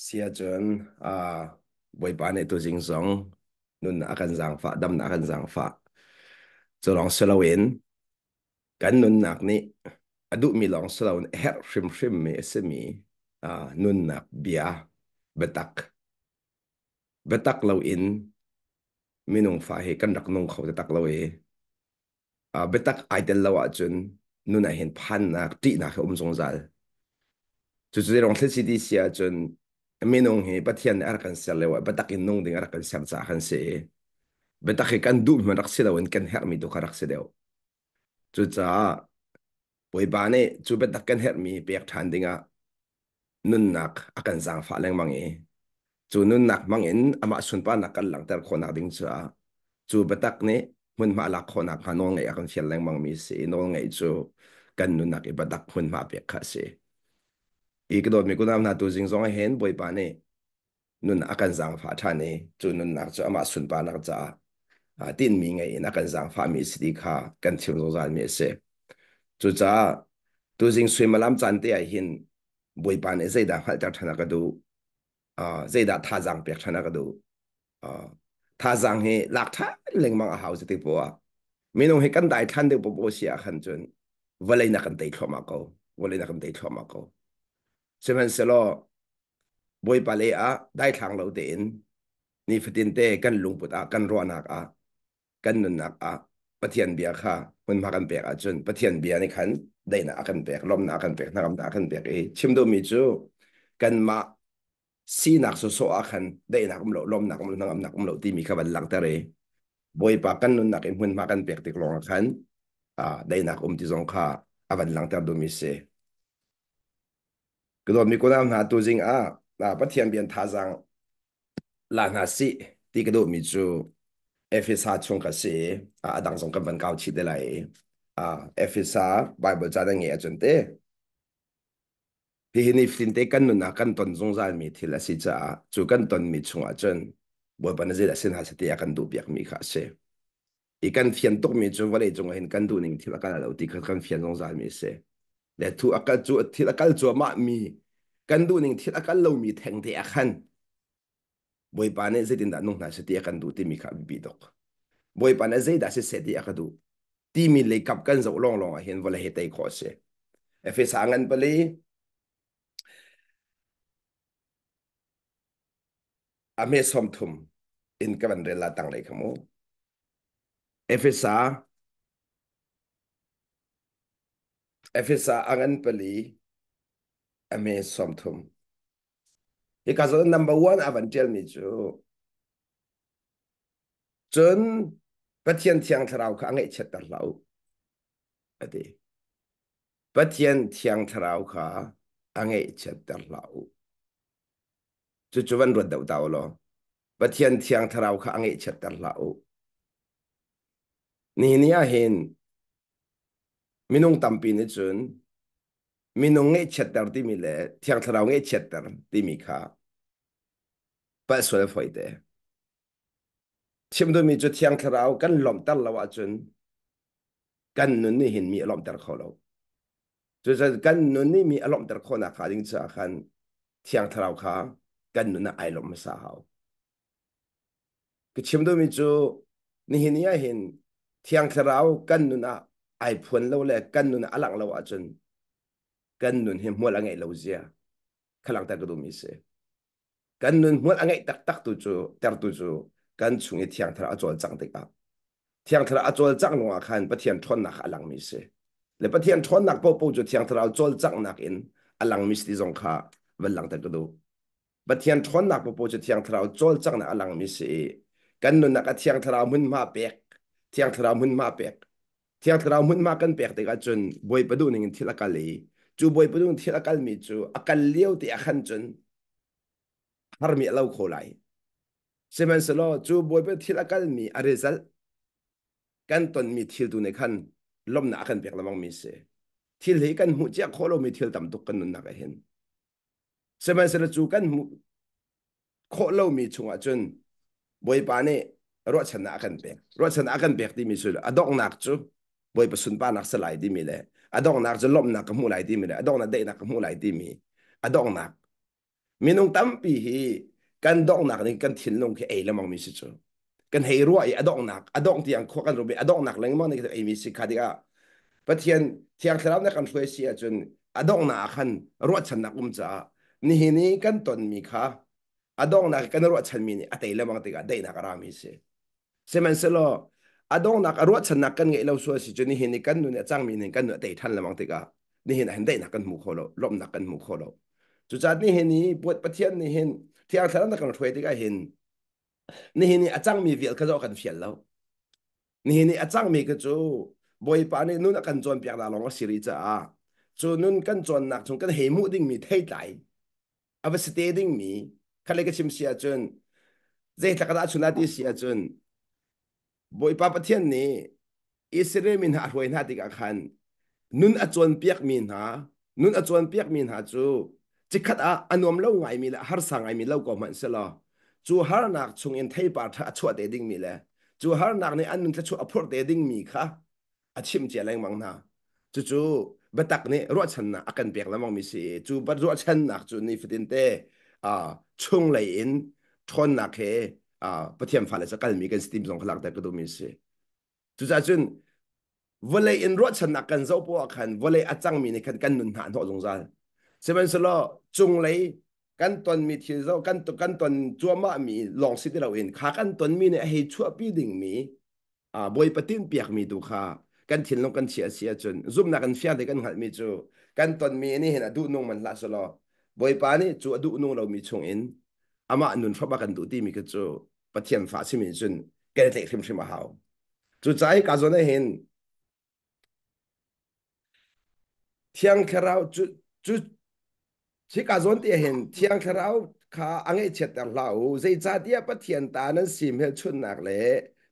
sia chuan à boi pa nei tu jing sống nun a kan zang fa dam na kan zang fa chu long selawin cần nun nak ni adu mi lòng long selawin her shrim shrim mi mi à nun nak bia betak betak lo in minung fa he kan rak nong khaw ta tak lo e a betak aitel lawa chun nun a hiện phan nak ti nak um zong zal chu chu rong thli si di sia chun minung hi pathian arkan salewa batakin nung ding arkan sam sa kan se bataki kan du man raksida wen kan hermi do karaksideo chu cha boi bane chu batak kan hermi pek than dinga nun nak akan zang fa leng mangi chu nun nak mangin ama sun pa nakal lang ter khona ding cha chu batak ne mun ma la khona kanong ngai akan fial leng mang mi se no ngai chu kan nun nak ibadak mun ma pek kha se อีกโดดมีกุนามนาตัวจิงซองเห็นบ่อยปานนี่นุนอาการสังฟ้าท่านนี่จุนุนนักจะมาสุนปานักจ้าอาตินมีไงนักการสังฟ้ามีสิทธิค่ากันเที่ยวโรงงานมีเสจุจ้าตัวจิงสวยมาล้ำจันเตียหินบ่อยปานนี่เจดาขัดจากธนากระดูอ่าเจดาท่าจังเปียกธนากระดูอ่าท่าจังเฮหลักท่าเล็งมังอาหาวสิติปัวมีน้องเฮกันได้ท่านเดียวปปเสียขันจนวันเลยนักกันเตะขมาเกาวันเลยนักกันเตะขมาเกา se man se lo boy pale a dai thang lo de in ni fatin te kan lungput a kan roanak a kan nunak a pathian bia kha mun ma kan pek a chun pathian bia ni khan dai na kan pek lom na kan pek na kam da kan pek e chim do mi chu kan ma si nak so so a khan dai na kam lo lom na kam lo nam na kam lo ti mi kha ban lak ta re boy pa kan nunak e mun ma kan pek tik long khan a dai na um ti zong kha avan lang ta do mi se Kalau mikona nga tuzing a na patian bian tazang la nga si ti kedo mi chu FSA chung ka si a adang song kan ban kao chi de lai a FSA Bible cha da nge a chun te pi hini flin te kan na kan ton zong zan mi thila si cha chu kan ton mi chung a chun bo ban je da sin ha se te kan du biak mi kha se i kan fian tok mi chu wale chung hin kan du ning thila kan lo ti kan fian zong zan mi se แต่ทุกอักาจัวทิอักาจัวมามีกันดูนิ่งทิอักาศเรามีแทงเดียขันบอยปานเจดินดานุ่งนาสติกันดูที่มีขับบิดอกบอยปานเจดัเสเสติอากนดูที่มีเลยกับกันจะลองลองเห็นว่าเหตุใดขอเสียเอฟสางันไปเลยอเมซอมทุมอินกันเรลาตั้งเลยขโมเอฟสาအဖစ်စာအငန်ပလီအမေဆွမ်ထုံ because number one avan tell me chu chun pathian thiang thrau kha angai chet tar lau ati pathian thiang thrau kha angai chet tar lau chu chuan ro dau dau lo pathian thiang thrau kha angai chet tar lau ni nia hin มินุงตั้มปีนิจุนมินุงเอเชตเตอร์ที่มีเลที่อังทราวเอเชตเตอร์ที่มีค่ะปสวยฟอยเดชิมดูมีจุดที่อังคาราวกันลมตัลลวจุน กันนุนนี่เห็นมีลมตัลขลจุดจุดกันนุนนี่มีลมตัลขลนะคะริงจ้าขันที่อังคาราวค่ะกันนุนน่ะไอลมสาหาวก็ชิมดูมีจุดนี่เห็นยังเห็นที่อังคาราวกันนุนน่ะไอพนเราเลยกันนุนอลังเราอาจนกันนุนเห็นมัวละไงเราเสียขลังแต่กรดุมอีเสกันนุนมัวละไงตักตักตัวจูเตอร์ตวจูกันช่วงเที่ยงทะอาจวจังเด็กอ่ะเที่ยงทะอาจวจังลงอาคันปะเทียนทนหนักอลังมีเสเลยปะเทียนทนหนักปุ๊บปุ๊บจูเที่ยงทะอาจวจังหนักอินอลังมิสติจงคาเวลังแต่กรดูปะเทียนทนหนักปุ๊บปุ๊บจูเที่ยงทะอาจวจังหนักอลังมิสเอกันนุนนักเที่ยงทะอามุนมาเปีกเที่ยงทะอามุนมาเปีก theatral mun ma kan pek te ka chun boi padu ning thila ka le chu boi padu thila kal mi chu akal leo ti akhan chun har mi lau kho lai semen selo chu boi pe thila kal mi a result kan ton mi thil du ne khan lom na akhan pek lamang mi se thil he kan mu cha kholo mi thil tam tuk kan nun na ka hen semen selo chu kan mu kho lo mi chunga chun boi pa ne ro chana akhan pek ro chana akhan pek ti mi su adok nak chu boy pasun pa nak salai di mi le adong nak zalom nak kamu lai di mi le adong na de nak kamu lai di mi adong nak minung tampi hi kan dong nak ni kan thin long ke ei lamang mi si chu kan hei ruwa i adong nak adong ti ang kho kan rubi adong nak leng mang ni ei mi si kha di a pathian thiang thram na kan hloi si a chun adong na khan ruwa chan nak um cha ni hi ni kan ton mi kha adong nak kan ruwa chan mi ni atei lamang ti ga de nak ra mi si semen selo อาดองนักรวดสนักกันเงเราส่วนสิจนี่เห็นนี่กันนู่นเนี่ยจังมีเห็นกันเนี่ยเตะทัานละมั้งติกานี่เห็นเห็นได้นักกันหมู่คนล้มนักกันหมู่คนจุดจัดนี่เห็นนี่ปวดประเทศนี่เห็นที่อัางทองนักกันถอยติกาเห็นนี่เห็นนี่อาจังมีเวียดก็จะกันเฟียนแล้วนี่เห็นนี่อาจังมีก็จะบอยปานนี่นู่นนักกันจวนเปียกนาลงก็สิริจ้าจู่นู่นกันจวนนักจงกันเฮมุดิ้งมีเท่ใจอาวุสเตดิ้งมีใครก็ชิมเสียจนเจ๊ตะกันอาชุนัดี่เสียจนบอยปาปเทียนนี้อิสราเอลมินหาหวยนาติกาคันนุนอจวนเปียกมินหานุนอจวนเปียกมินหาจูจิกัดอาอันวมเล่าไงมีละฮาร์สังไงมีเล่าก็มันเสละจูฮาร์นักชงเอ็นไทยปาทะชวเดดิ้งมีละจูฮาร์นักในอันนุนจะชวอพอร์เดดิ้งมีค่ะอาชิมเจริญมังนาจูจูบัตักนี่รัวชนนะอากันเปียกแล้วมังมีสิจูบัดรัวชนนจูนี่ฟิตินเตอ่าชงเลยอินทนนักเฮอ่าปทียมฟ้าเลยสักการมีกันสติมส่งขลังแต่ก็ดูมีสิทุกท่านจุนวันเลยอินรถชนักกันเจ้าปัวขันวันเลยอาจารย์มีในขันกันนุนหันหอดสงสารเชอนเสรลจจงเลยกันตอนมีที่เจ้ากันตัวกันตอนจัวมามีลองสิที่เราเห็นขากันตอนมีในให้ชั่วปีดิ่งมีอ่าบอยปฏิยมเปียกมีดูขากันถิ่นลงกันเชียเชียจุน zoom นักกันเฟียได้กันหัดมีจูกันตอนมีนี่เห็นอดูนุ่งมันละสละบอยป่านี่จูอดูนุ่งเรามีชงอินอามานุนฟ้าบักันดูดีมีก็จะปฏิญญาชิมิจุนเกิดเด็กทิมชิมาเฮาจุดใจกาจนเห็นเทียงคราวจุดจุดชิกาจนเดียเห็นเทียงคราวข้าอังเอชเดาเราใจจัดเดียปฏิญญาเนั้นสิมเหตุชนนักเลย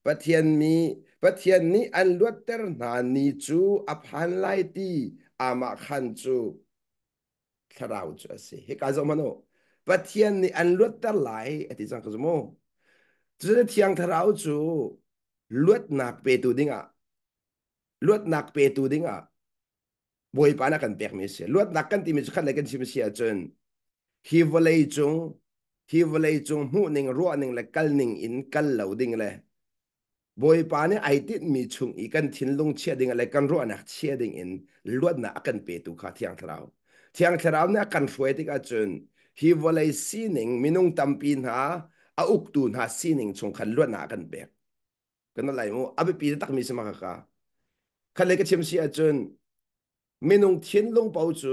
ปฏิญญามีปฏิญญานี้อันลวดเตอร์นานีจูอภันไลตีอามาขันจูคราวจุสิฮิกาจอมโนปะเทียนนี่อันลวดตะไหลอติจังกสมองจะได้เทียงทราวจูลวดหนักเปตูดิงอ่ะลวดหนักเปตูดิงอ่ะบวยปานักันเปียกมิเสลวดหนักกันที่มิจฉาันเล็กันชิมเสียจนฮิวเลยจงฮิวเลยจงหูหนึ่งรัวหนึ่งละกัลหนึ่งอินกัลเหลาดิงเลยบวยปานี่ไอติดมีชุงอีกันทิ้นลงเชียดิงอะไรกันรัวหนักเชียดิงอินลวดหนักกันเปตูขาเทียงทราวเทียงทราวเนี่ยกันสวยติกาจน hi walai sining minung tampin ha a uktun ha sining chung khan luat na kan bek kana lai mo abi pi tak mi sma ka ka le ka chim si achun minung thien long pau chu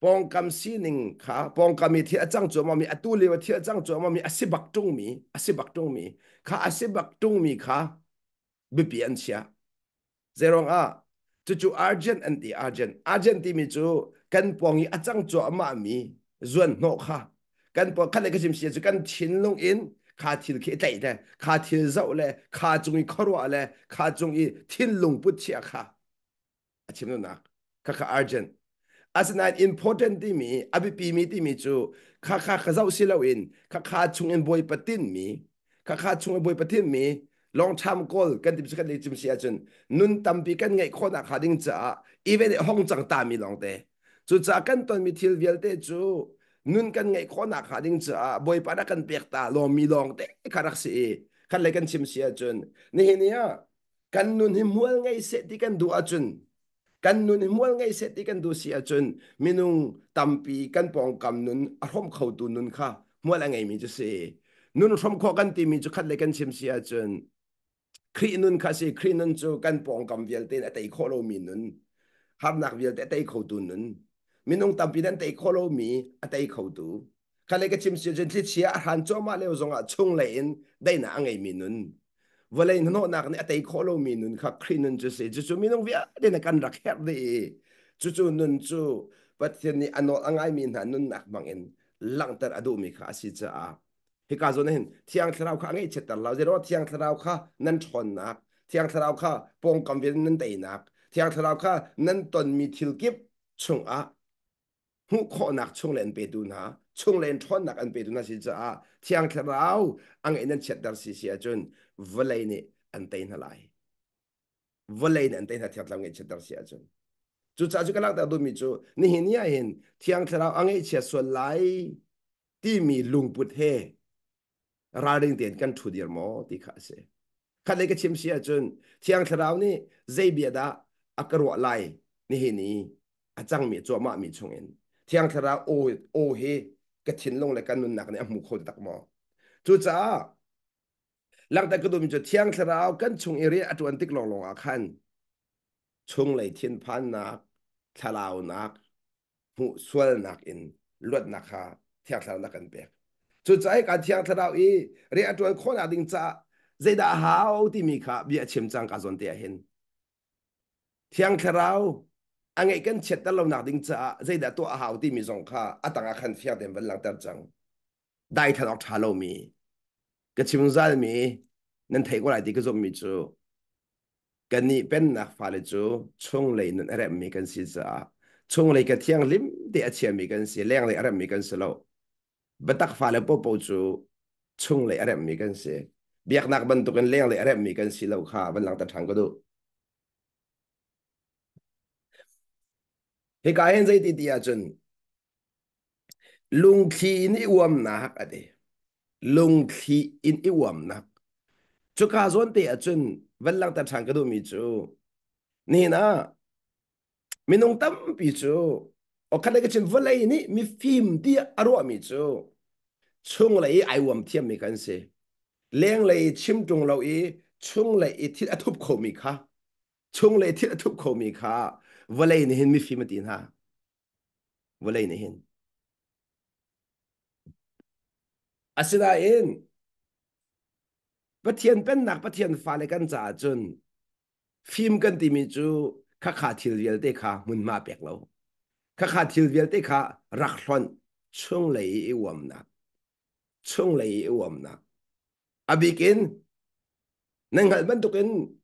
pong kam sining kha pong kam mi thia chang chu ma mi atu le wa thia chang chu ma mi asibak tung mi asibak tung mi kha asibak tung mi kha bi pi an sia zerong a chu chu argent and the argent argent ti mi chu kan pong i achang chu ama mi ส่วนนกค่ะกันปอกันเลนก็จิมเสียจุกันทิ้งลงอินคาทิลขีดไตเลยคาทิลเจ้าเลยคาจงอีขรัวเลยคาจงอีทิ้งลงปุชเชียค่ะอาชิมนุนักค่ะค่ะอาร์เจนอาสนัอ important ที่มีอบิปีมีที่มีจูค่ะค่ะข้าเจ้าสิเลวินค่ะค่ะจงอินบอยปตินมีค่ะค่ะจงอินบอยปตินมีลองทำก่อนกันที่สกันเลยจิมเสียจนนุ่นตั้มปีกันไงคนอ่ะขาดิ้งจ้าอีเวนห้องจังตามีลองเต้สุดจากันตอนมิทิลเวลเตจูนุนกันไงคนักหาดิงจ้าบอยปานักันเปียกตาลอมมีลองเตคารักสีคันเลยกันชิมเสียจนนี่เนี่ยกันนุนหิมวลไงเสต็ีกันดูอจุนกันนุนหิมวลไงเสต็ีกันดูเสียจนมินุงตัมปีกันปองกำนุนอารมณ์เข้าตูนุนค่ะมวลไงมิจเสีนุนรมขอกันตีมิจุคันเลยกันชิมเสียจนครีนุนคาเสียครีนุนจูกันปองกำเวียนเตนแต่ไอโคอรมีนุนฮับนักเวียนแต่ไอเโาตูนุนมินุ่งตั้มพินันเตะโคลมีอัตเตะเขาดูขณะเกชิมเสียจนที่เชียร์หันจอมาเลวจงอ่ะชงเลนได้หน้าไงมินุนวันเลนโนนักเนี่ยอัตเตะโคลมีนุนขักครีนุนจุสิจุจุมินุ่งวิ่งเด็กนักรักเฮดีจุจุนุนจุปัจจุบนนี้อันโนอังไงมินันนุนนักบังเอ็นหลังแต่อดูมิข้าสิจ้าฮิการโซนเห็ที่อังเท่าข้าไงเช็ดตลอดเลยว่าที่อังเท่าข้านั่นชนนักที่อังเท่าข้าปองกำเวรนั่นเตะนักที่อังเท่าข้านั่นตนมีทิลกิบชงอ่ะหุคนนักช่วงเล่นเปดูนะช่วงเล่นทอนนักอันเปดูนะสิจ้าที่อังคารเอาอังเอ็นันเช็ดดาร์สิเสียจนวันเลนี่อันเตนอะไรวันเลนี่อันเตนที่อัาเงินเช็ดดาร์เสียจนจู่จ้าจู่ก็รลักแต่ดูมิจูนี่เห็นยนี่เห็นที่อังคารเอาอังเอ็นเช็ดส่วนไหลที่มีลุงปุดเฮราเริงเตียนกันทุเดียร์มอที่ข้าเสข้าเลยก็ชิมเสียจนที่อังคารเอานี่เจียบียดอักรวะไหลนี่เห็นนี่อาจารย์มีจัวมามีชงเอ็นที่ยังทราโอโอเฮกชินลงเลยกันนุ่นหนักเนี่ยหมู่คนตักมอทุจ้าหลังแต่กระดุมจะเที่ยังทรากันชงเอเรียตวนติกลงลงอาคันชงเลยเทียนพันนักทลาวนักหูสวลนักอินลวดนักฮาที่ยังทรานักกันเปียกจุดใจการที่ยังทราอีเรียตวนคนอาดิงจ้าใจดาหาวที่มีค่ะเบียชิมจังกาจนเตียเห็นที่ยังทรา ngay kan chet ta lo na ding cha zai da to a hau ti mi zong kha atang à, a khăn fia đến van lang tar đại dai than ok thalo mi ka chim zal mi nan thai ko lại đi ka zom mi chú kan ni bên na fa le chú chung lei nan rem mi cần si cha chung lei cái thiang lim de a chia mi kan si lấy lei rem mi kan si lo batak fa le bố bố chú chung lei rem mi kan si biak nak ban tu kan lấy lei rem mi cần si lo kha van lang tar thang ko đó ฮกาเฮนใจติดยาจนลุงขีนอีวอมนักอะไรลุงขีอินอีวอมนัก จุกาส่วนเตียจนเวลังแต่ทางก็ดูมีจุนี่นะมินงตั้มปีจุโอเคันเด็กจนวลัยนี้มีฟิล์มที่อร่อยมีจุช่วงเลยไอวอมเทียมมีกันเสียเลี้ยงเลยชิมจงเราอีช่วงเลยที่อาทุบโคมีค่ะ ช่วงเลยที่อาทุบโคมีค่ะวันเลยนี่เห็นมีฟีมาดีนฮะวันเลยนี่เห็นอาศัยอะไรประเทศเป็นนักประเทศฟ้าเลยกันจ้าจุนฟิมกันดีมีจูข้าขาทิลเวลเตค่ะมันมาเปียกแล้วข้าขาทิลเวลเตค่ะรักชนช่วงเลยอีวมนะช่วงเลยอีวมนะอภิเกณฑนั่งหันบันทุกเน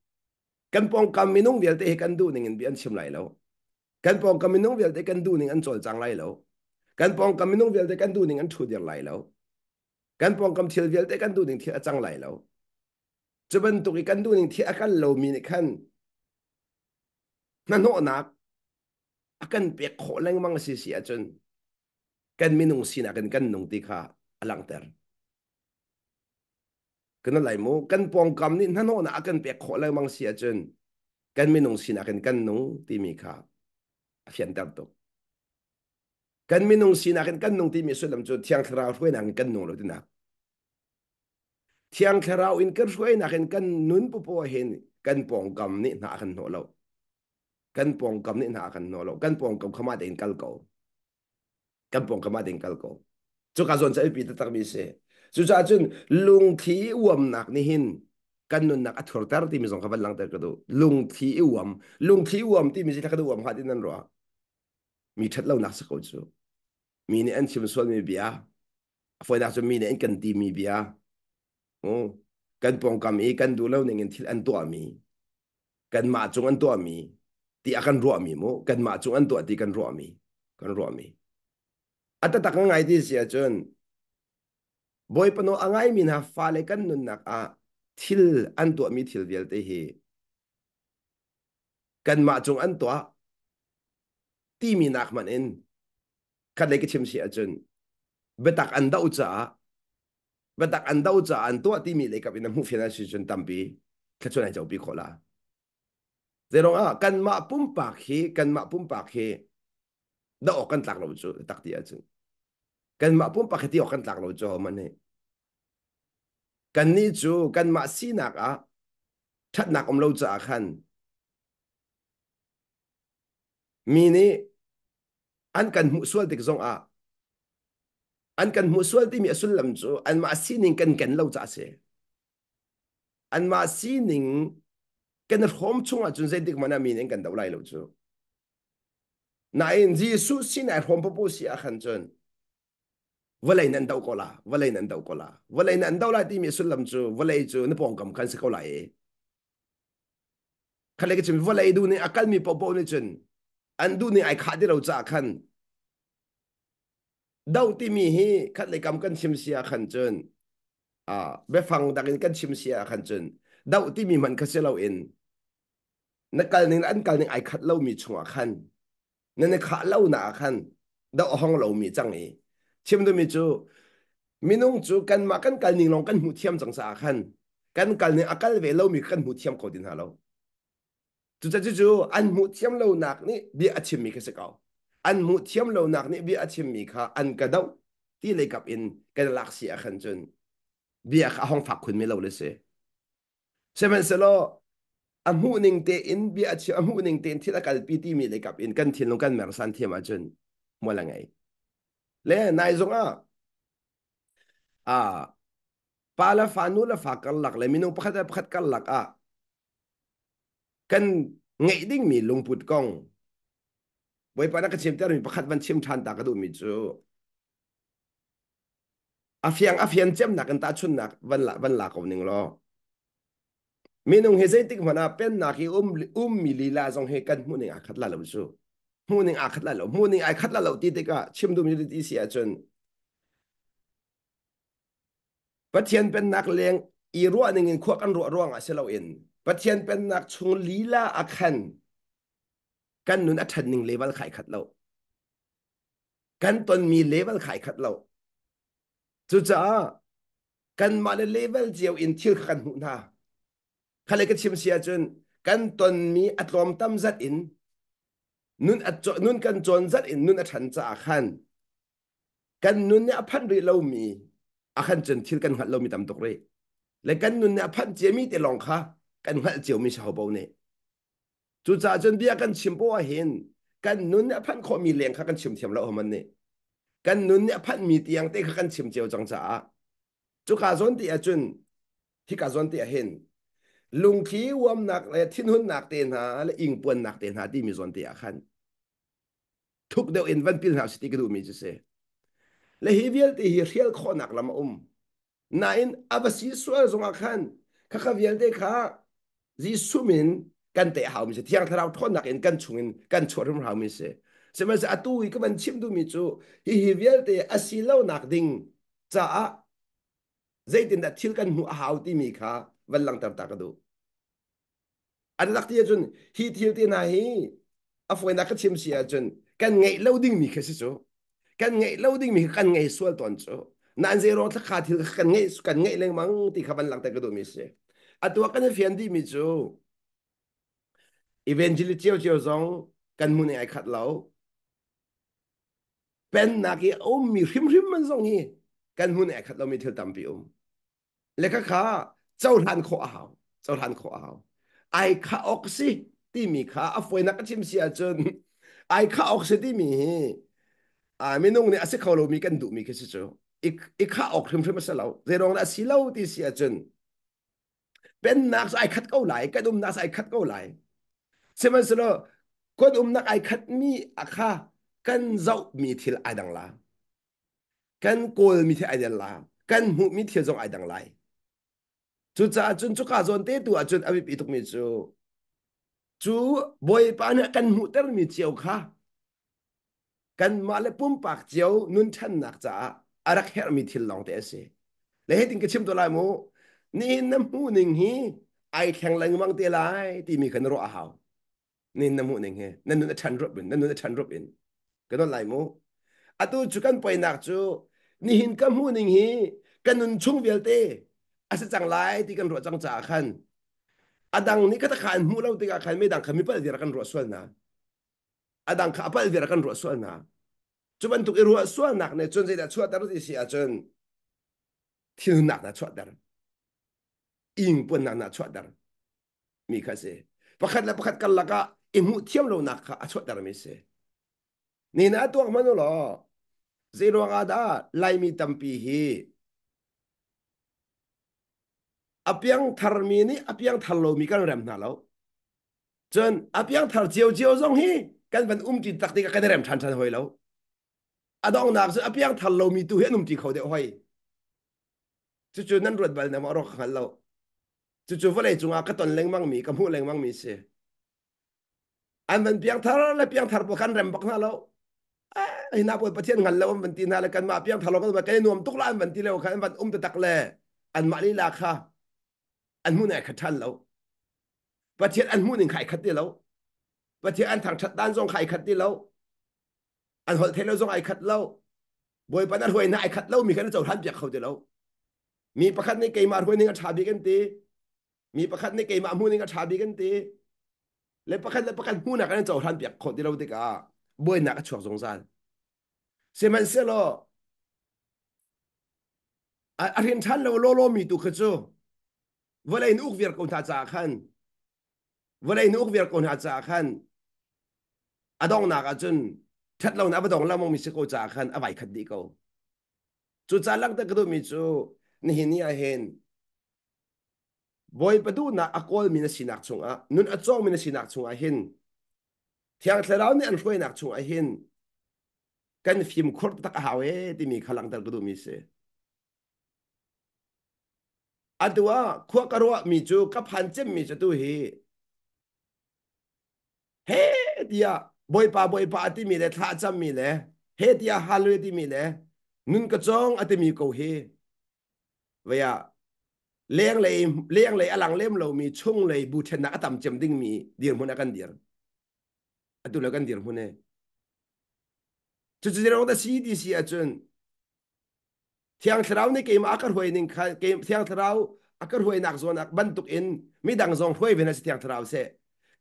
กันปองกำมินุ่งเวียดเตะกันดูหนึ่งเบียนชิมไหลแล้วกันปองกำมินุ่งเวียดเตะกันดูหนึ่งอันจอลจังไหลแล้วกันปองกำมินุ่งเวียดเตะกันดูหนึ่งอันชุเดียงไหลแล้วกันปองกำเทียลเวียดเตะกันดูหนึ่งเทียจังไหลแล้วจะเป็นตุกิกันดูหนึ่งเทียกันเรามีี่ขั้นนั่นโน่นักกันเปียกโคลงมังสิเสียจนกันมินุ่งสินากันกันนุ่งตีขาอลังเตอร์跟来莫跟帮干你，那侬阿根别可来忙写真，跟咪侬先阿根跟侬对面卡，先得到。跟咪侬先阿根跟侬对面说，咱们就天克拉会那跟侬了的呐。天克拉因跟说那跟跟侬不包现，跟帮干你那阿根侬了，跟帮干你那阿根侬了，跟帮干可嘛定搞搞，跟帮可嘛定搞搞，就讲说这一笔的特别些。สุดท้าจุนลุงทีอ้วมนักนี่หิน กันนุนนักอัดรอตาร์ที่มีสองขบันลังเตอร์กระดูลุงทีอ้วมลุงทีอ้วมที่มีสิทธิ์กระดูอ้วมขาดนั่นหรอ มีชัดเล่านักสกุลจูมีเนี่ยอันชิมส่วนมีเบียฟอยนักจูมีเนี่ยนกันตีมีเบียโอ้กันปองกามีกันดูเล่าในเงินที่อันตัวมี กันมาจงอันตัวมีที่อากันรัวมีโมกันมาจงอันตัวที่กันรัวมีกันรัวมีอัตตะกังไงที่เสียจนบอยปนอ่างไงมินฮะฟาเลกันนุนนักอาะทิลอันตัวมีทิลเดียลเตหีกันมาจงอันตัวทีมินักมันเองกันเลยก็ชิมเสียจนเบตักอันดาวจ้าเบตักอันดาวจ้าอันตัวทีมีเลยกับน้มูฟินาชิจนตั้มปีแค่ชวนให้เจ้าปีโคลาเดร๋ยอ่ะกันมาปุ่มปากเฮกันมาปุ่มปากเฮดอกกันตักเราจุตักเดียจน kan ma pum pakati o kan tlak lo cho mane kan ni chu kan ma si nak a that nak om lo cha khan mi ni an kan mu sual tik zong a an kan mu sual ti mi sul lam chu an ma si ning kan kan lo cha se an ma si ning kan hom chung a chun zai dik mana mi ning kan dawlai lo chu na in ji su sin a hom po po si a khan chun valai nan dau kola valai nan dau kola valai nan dau la ti mi sulam chu valai chu na pong kam kan se kola e khale ke chim valai du ni akal mi po po ni chun an du ni ai kha di ro cha khan dau ti mi hi khat le kam kan chim sia khan chun a be fang da kan chim sia khan chun dau ti mi man kha se lo in na kal ning an kal ning ai khat lo mi chunga khan na ne kha lo na khan dau hong lo mi chang e เท่ยมตัวมิจูมินงจูกันมากันกันนิ่งลองกันหูเทียมจังสาขันกันกันเนี่ยอากาศเวลามีกันหูเทียมเขดินฮาโราจุดจะจู อันหูเทียมเราหนักนี่เบียอาชิมมีแค่สกเอาอันหูเทียมเราหนักนี่เบียอาชิมมีค่ะอันกระดดกที่เลยกับอินกันลักเสียขันจนเบียข้าห้องฝักคุณไม่เราเลยเสียเช่ไหสเสลออนมูนิงเตอินเบียอาชิอันมูนิงเตียนที่ละกันปีที่มีเลยกับอิน กันทิ้งลงกันเมรสันเทียมอาจนมัวละไงลยนายจงอ่ะอ่าปาลฟานูลฟักกลักเลยมินุ้ขัดปขัดกัลักอ่ะกันเงยดิ้งมีลุงปุดกองไวยปานักชิมเตอร์มีปขัดบันชิมทันตากระดูมิจูอฟยังอฟยังเจ็บหนักกันตาชุนนักวันละวันละก็หนึ่งรอมีนุ่งเฮเซติกมันาเป็นนักอุ้มอุ้มมิลีลาทรงเฮกันมุ่งเนี่ยขัดลาลุ่มชูมูนิงอาคัดละเรามูนิงไอคัดละเราตีเด็กก็ชิมดูมีดีเสียจนปัจเจียนเป็นนักเลงอีรัวนึงขวกันรัวร่วงอ่ะเสเาเองปัจเจียนเป็นนักชงลีลาอาคันกันนุนอัฐนึงเลเวลขายขัดเรากันตอนมีเลเวลขายขัดเราจุจ้ากันมาเลเวลเจียวอินที่กันหุ่นฮาเขาเลก็ชิมเสียจนกันตอนมีอัตรอมตั้มจัดอินนุนอัจนุนกันจนสัดอินนุนอัดฉันจะอาขันกันนุนเนี่ยพันรีเรามีอาคันจนทิลกันหัดเรามีตามตกเรและกันนุนเนี่ยพันเจมีแต่ลองค่ะกันหัดเจียวมีชาวบ้านเนี่ยจุจ่าจนเบียกันชิมปัวเห็นกันนุนเนี่ยพันขอมีเลี้ยงค่ะกันชิมเทียมเราอมันเนี่ยกันนุนเนี่ยพันมีเตียงเตะค่ะกันชิมเจียวจังจ่าจุกาจนตีอาจนที่กาจนตีเห็นลุงขี้วมหนักเลยทิ้นหุ่นหนักเตียนหาและอิงปวนหนักเตียนหาที่มีส่วนเตียขันทุกเดียวอินวันพินหาสติกดูมีจะเสและฮิเวลตีฮิเรียลข้อหนักละมาอุ้มนายนอาบสิสวลสงอาขันข้าข้าวลเดข้าจีสุมินกันเตะหามิเสที่ยงเราทอนหนักเอ็นกันชุงินกันชวรุมหามิเสสมัยจะอตุยก็มันชิมดูมิจูฮิฮิเวลตตอาสิเล่าหนักดิ่งจะใจตินดัดทิลกันหัวหาวที่มีข้าวันหลังตามตากระดู an lak tia chun hi thil ti na hi a foi na ka chim sia chun kan ngei loading mi khasi chu kan ngei loading mi kan ngei sual ton chu nan zero tha kha thil kan ngei kan ngei leng mang ti khaban lak ta ka do mi se atwa kan fian di mi chu evangelity of your zong kan mun ai khat lao pen na ki om mi rim rim man zong hi kan mun ai khat lao mi thil tam pi om lekha kha chau than kho a hau chau than kho a hau ไอข้าออกซิที่มีค้าอฟวยนักชิมเสียจนไอข้าออกซิที่มีอ่าไม่นุ่งเนี่ยอาศัยเขาเรามีกันดูมีกันสิจ๊ออีกอีกข้าออกถิมถิงมาสลาวเรื่องนั้นสิเลาที่เสียจนเป็นนักไอคัดเก้าไหลก็ดุมนักไอคัดเก้าไหลเสมันสลาก็ดุมนักไอคัดมีอาคากันเจ้ามีทิลไอดังลากันโกลมีทิลไอเดีงลากันหูมีทิลจงไอดังไล chu cha chun chúc ka zon te tu a chun abi pi mi chu chu boy pa na kan mu ter mi chiao kha kan ma le pum pak chiao nun than nak cha arak her mi thil long te se le he ting ke chim to lai mo ni na mu ning hi ai khang lang mang te lai ti mi kan ro a hao ni na mu ning he na nun a than rop in na nun a than in ke no lai mo atu chu kan poi nak chu ni hin ka mu ning hi kanun chung vel te อาศัยจังไรที่กันรัวจังจ่าขันอดังนี้ก็ตะขันมูเราติกาขันไม่ดังขันมีปดจจัยกันรัวส่วนนะอดังขับปดจจัยกันรัวส่วนนะจุบันตุกรัวส่วนหนักเนี่ยจนจะชั่วแต่ที่เสียจนที่หนักนะชั่วแต่อิงปนหนักนะชั่วแต่มีข้าเสียประคัดและประคดกันละก็อิมุเทียมเราหนักค่ะชั่วแต่ไม่เสียนี่นะตัวมันหรอเจรวงอาดาไลมีตัมปีฮีอภิยังทารมีนี่อภิยังทารโลมีกันเร่มนาแล้วจนอภิยังทารเจียวเจียวซองฮีกันเป็นอุ้มจิตตักติกันเร่มชันชันหอยแล้วอดองนักจนอภิยังทารโลมีตัวเห็นอุ้มจิตเขาเดียวหอยจู่จู่นั่นรวดบัลนี่ยมารอขันแล้วจู่ๆว่าเลยจงอาคตอนเล็งมังมีกับหูเล็งมังมีเสียอันเป็นอภิยังทารและอภิยังทารพวกกันเร่มบักนาแล้วเอ้ยน้าปวยประเทศงันแล้วมันเป็นตีนอะไรกันมาอภิยังทารกันมาแกนวมตุกลานมันตีเลวขันมันอุ้มตะตักเลอันมาลีลาค่ะอันมุ่งไหนขัดทันแล้ว ประเทศอันมุ่งหนึ่งใครขัดได้แล้ว ประเทศอันทางชัดด้านทรงใครขัดได้แล้ว อันหัวเทลเราทรงใคขัดแล้วบริบานั้นห่วยนายขัดแล้วมีการจะาท่านเปียกเขาได้แล้ว มีประคัดในเกมาห่วยหนึ่งกรชาบีกันตีมีประคัดในเกมามุ่งหนึ่งกรชาบีกันตีและประคัตและประคัตมุ่งหนักกันจะาท่านเปียกเขาได้แล้วติกาบริหนักช่วยสงสารเสียมันเสียหรออ่เรียนท่านเราโลโลมีตุวขึจูวัาไหนุกเวียกคนทัดจากขันวัาไหนุกเวียกคนทัดจากขันอดองนักจนทัดเราหน้าดองเราไม่มีสกุนจากขันอะไรคดีก็จุดจลรักแต่ก็ต้องมิจูนี่เห็นนี่เห็นบ่อยปดูน่ะอกอลมีนสินักชงอ่ะนุนอัจงมีนสินักชงอ่ะเห็นทีางเทเราเนี่ยอันช่วยนักชงอ่ะเห็นกันฟิล์มคอร์ตะกหาวเอที่มีขลังแต่ก็ต้องมิเสอันตัวขวกรวมีจูกับพันเจมีจตุเฮเฮเดียบอยปาบอยปาที่มีเลยท่าจำมีเลยเฮเดียฮาลุยที่มีเลยนุนกระจงอันีมีกูเฮเวียเลี้ยงเลยเลี้ยงเลยอลังเล่มเรา มีช่วงเลยบูชนะต่ำจำดิ้งมีเดียร์มุนกันเดียร์อันตัวกันเดียร์มุนเนี่ยจุดเราตได้ซีดีซีอาจารย์ thiang thrau ni kem ma akar hoi ning kha ke thiang thrau akar hoi nak zon ak ban tuk in mi dang zong hoi ve na thiang thrau se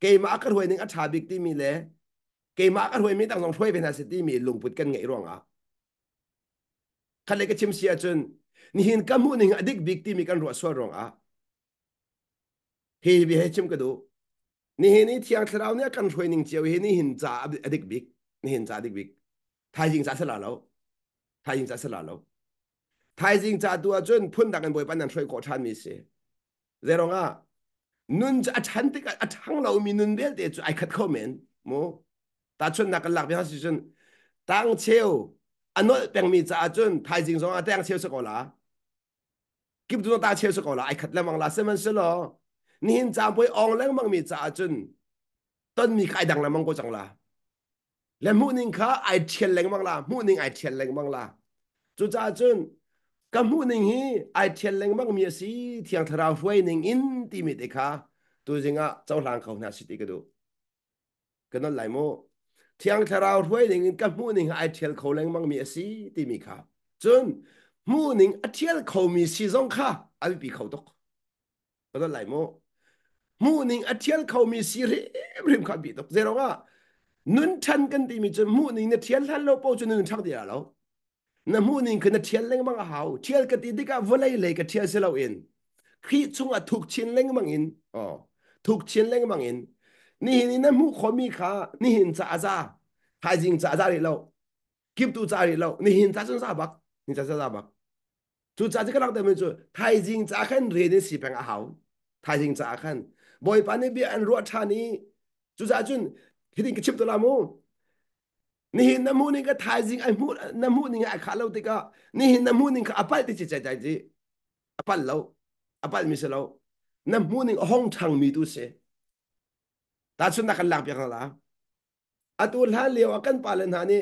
ke ma akar hoi ning a tha bik ti mi le ke ma akar hoi mi dang zong hoi ve na se ti mi lung put kan ngai rong a à. kha le ke chim sia à chun ni hin ka mu ning adik bik ti mi kan ro so rong a he bi he chim ka do ni he ni thiang thrau ne kan hoi ning chiao he ni hin cha adik bik ni hin cha adik bik thai jing cha se la lo thai jing cha se la lo 财政债务啊，俊，碰到跟不会办样衰国产米事。zero 啊，恁只产的个产了有米恁别得做挨克革命，冇。但春那个那边啊，说春，当潮，啊，那平米咋俊？财政上啊，当潮说个啦。几多大车说个啦？挨克南方啦，身份证咯。你现占不会昂嘞，南方米咋俊？吨米开当南方国产啦。来每年卡挨天冷嘛啦，每年挨天冷嘛啦。就咋俊？กมหูนิงฮีไอเทียนเลงมักมีสิเทียงทราวไว้นิงอินติมิเดคะตัวจริงอ่ะเจ้าหลังเขาหน้าสิติกระดูก็นั่นไหลโมเทียงทราวไว้นิงกมหูนิงไอเทียนเขาเลงมักมีสีติมิคะจนมูนิงไอเทียนเขามีสีซองค่าอวิปีเขาตกก็นั่นไหลโมมูนิงไอเทียนเขามีสีรีบเริยมขับปีตกเจรว่านุนทันกันตีมีจนมูนิงเนี่ยเทียนทันเราโปจนนุนชักเดียร์เรานมูนิงคือเทียนเล้งมังเอาเทียนกติดิกาวุไลเลยกเทียนเสลาอินขีิสุงอถูกเชินเล้งมังอินอ๋อถูกเชินเล้งมังอินนี่เห็นนมูคนมีขานี่เห็นจ้าจ้าหายจริงจ้าจ้าเลยเรากิบตูจ้าเลยเรานี่เห็นจ้าจ้าบักนี่จ้าจ้าบักจู่จ้าจิกลักเดิมจู่ทายจริงจ้าขันเรียนสิเป็นอาหาวทายจริงจ้าขันบ่อยปานิี้เบียนรัวชานี้จูจ้าจุนคิดถึงกิบตูลามูนี่หินน้มูนิงก็ทายจริงไอ้มูน้ำมูนี่ไอ้ขาเลวติกะนี่หินน้มูนิงก็อภัยติ่จิตใจใจจีอภัยเลวอภัยมิเสเราน้ำมูนี่ห้องทางมีดูเสตาสุนัขหลังเปียกละอัตุลฮนเลียวกันพาเลนฮานี่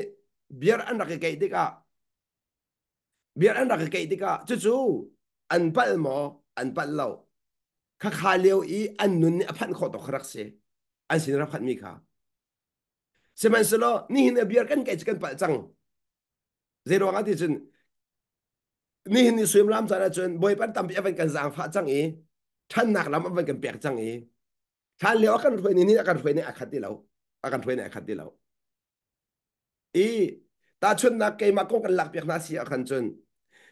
เบียร์อันรักเกยติกะเบียร์อันรักเกยติกะจู่ๆอันปัลโมอันปัลเลวข้าขาเลวอีอันนุนนี่อภันขอตกรักเสอันสินรับพันมีค่ะเสมัยสโลนี่เห็นเบียร์กันเกิดิกันปะจังเจรวาติจินนี่เห็นิสัยงามสารจนบ่อยปันตั้มเปียเป็นกันสังฟ้าจังเอท่านนักลำเป็นกันเปียกจังเอท่านเลี้ยวกันรวยนี่นี่กันรวยในีอาคติเราอาการรวยในีอาคติเราอีตาชนนักเกมากงกันหลักเปียกนาสีอาคันจน